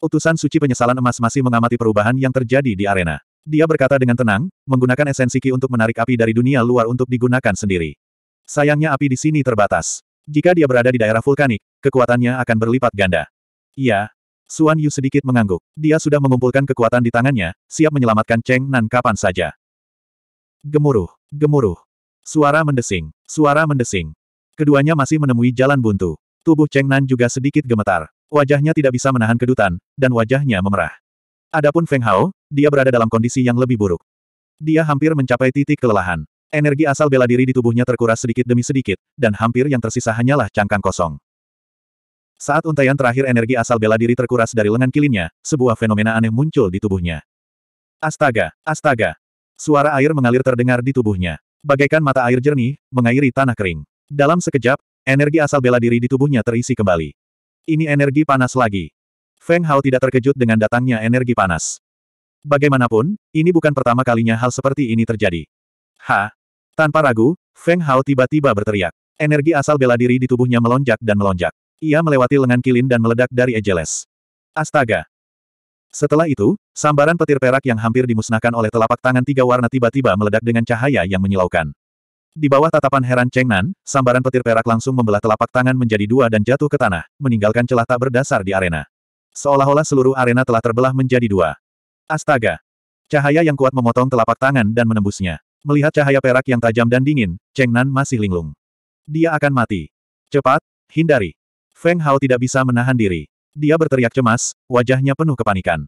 Utusan suci penyesalan emas masih mengamati perubahan yang terjadi di arena. Dia berkata dengan tenang, menggunakan esensi Ki untuk menarik api dari dunia luar untuk digunakan sendiri. Sayangnya api di sini terbatas. Jika dia berada di daerah vulkanik, kekuatannya akan berlipat ganda. Iya. Suan Yu sedikit mengangguk. Dia sudah mengumpulkan kekuatan di tangannya, siap menyelamatkan Cheng Nan kapan saja. Gemuruh, gemuruh. Suara mendesing. Suara mendesing. Keduanya masih menemui jalan buntu. Tubuh Cheng Nan juga sedikit gemetar. Wajahnya tidak bisa menahan kedutan, dan wajahnya memerah. Adapun Feng Hao, dia berada dalam kondisi yang lebih buruk. Dia hampir mencapai titik kelelahan. Energi asal bela diri di tubuhnya terkuras sedikit demi sedikit, dan hampir yang tersisa hanyalah cangkang kosong. Saat untaian terakhir energi asal bela diri terkuras dari lengan kilinnya, sebuah fenomena aneh muncul di tubuhnya. Astaga, astaga. Suara air mengalir terdengar di tubuhnya. Bagaikan mata air jernih, mengairi tanah kering. Dalam sekejap, energi asal bela diri di tubuhnya terisi kembali. Ini energi panas lagi. Feng Hao tidak terkejut dengan datangnya energi panas. Bagaimanapun, ini bukan pertama kalinya hal seperti ini terjadi. Ha! Tanpa ragu, Feng Hao tiba-tiba berteriak. Energi asal bela diri di tubuhnya melonjak dan melonjak. Ia melewati lengan Kilin dan meledak dari Ejeles. Astaga! Setelah itu, sambaran petir perak yang hampir dimusnahkan oleh telapak tangan tiga warna tiba-tiba meledak dengan cahaya yang menyilaukan. Di bawah tatapan heran Cheng Nan, sambaran petir perak langsung membelah telapak tangan menjadi dua dan jatuh ke tanah, meninggalkan celah tak berdasar di arena. Seolah-olah seluruh arena telah terbelah menjadi dua. Astaga! Cahaya yang kuat memotong telapak tangan dan menembusnya. Melihat cahaya perak yang tajam dan dingin, Cheng Nan masih linglung. Dia akan mati. Cepat, hindari. Feng Hao tidak bisa menahan diri. Dia berteriak cemas, wajahnya penuh kepanikan.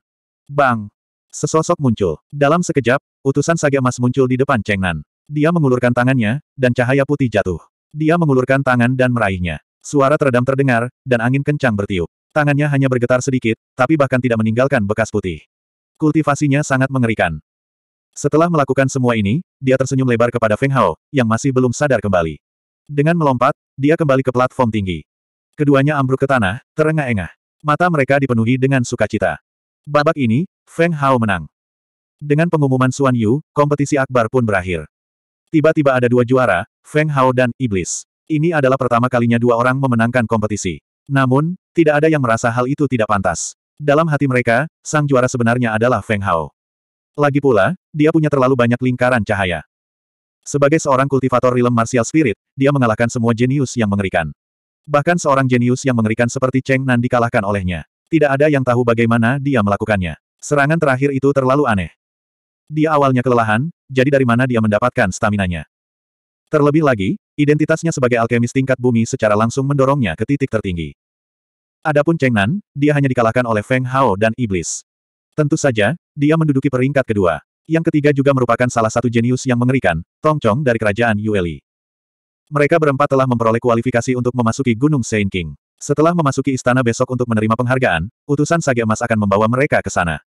Bang! Sesosok muncul. Dalam sekejap, utusan Sage Emas muncul di depan Cheng Nan. Dia mengulurkan tangannya, dan cahaya putih jatuh. Dia mengulurkan tangan dan meraihnya. Suara teredam terdengar, dan angin kencang bertiup. Tangannya hanya bergetar sedikit, tapi bahkan tidak meninggalkan bekas putih. Kultivasinya sangat mengerikan. Setelah melakukan semua ini, dia tersenyum lebar kepada Feng Hao, yang masih belum sadar kembali. Dengan melompat, dia kembali ke platform tinggi. Keduanya ambruk ke tanah, terengah-engah. Mata mereka dipenuhi dengan sukacita. Babak ini, Feng Hao menang. Dengan pengumuman Xuan Yu, kompetisi akbar pun berakhir. Tiba-tiba ada dua juara, Feng Hao dan Iblis. Ini adalah pertama kalinya dua orang memenangkan kompetisi. Namun, tidak ada yang merasa hal itu tidak pantas. Dalam hati mereka, sang juara sebenarnya adalah Feng Hao. Lagi pula, dia punya terlalu banyak lingkaran cahaya. Sebagai seorang kultivator rilem martial spirit, dia mengalahkan semua jenius yang mengerikan. Bahkan seorang jenius yang mengerikan seperti Cheng Nan dikalahkan olehnya. Tidak ada yang tahu bagaimana dia melakukannya. Serangan terakhir itu terlalu aneh. Dia awalnya kelelahan, jadi dari mana dia mendapatkan staminanya. Terlebih lagi, identitasnya sebagai alkemis tingkat bumi secara langsung mendorongnya ke titik tertinggi. Adapun Cheng Nan, dia hanya dikalahkan oleh Feng Hao dan Iblis. Tentu saja, dia menduduki peringkat kedua. Yang ketiga juga merupakan salah satu jenius yang mengerikan, Tong Chong dari kerajaan Yueli. Mereka berempat telah memperoleh kualifikasi untuk memasuki Gunung Saint King. Setelah memasuki istana besok untuk menerima penghargaan, utusan Sage Emas akan membawa mereka ke sana.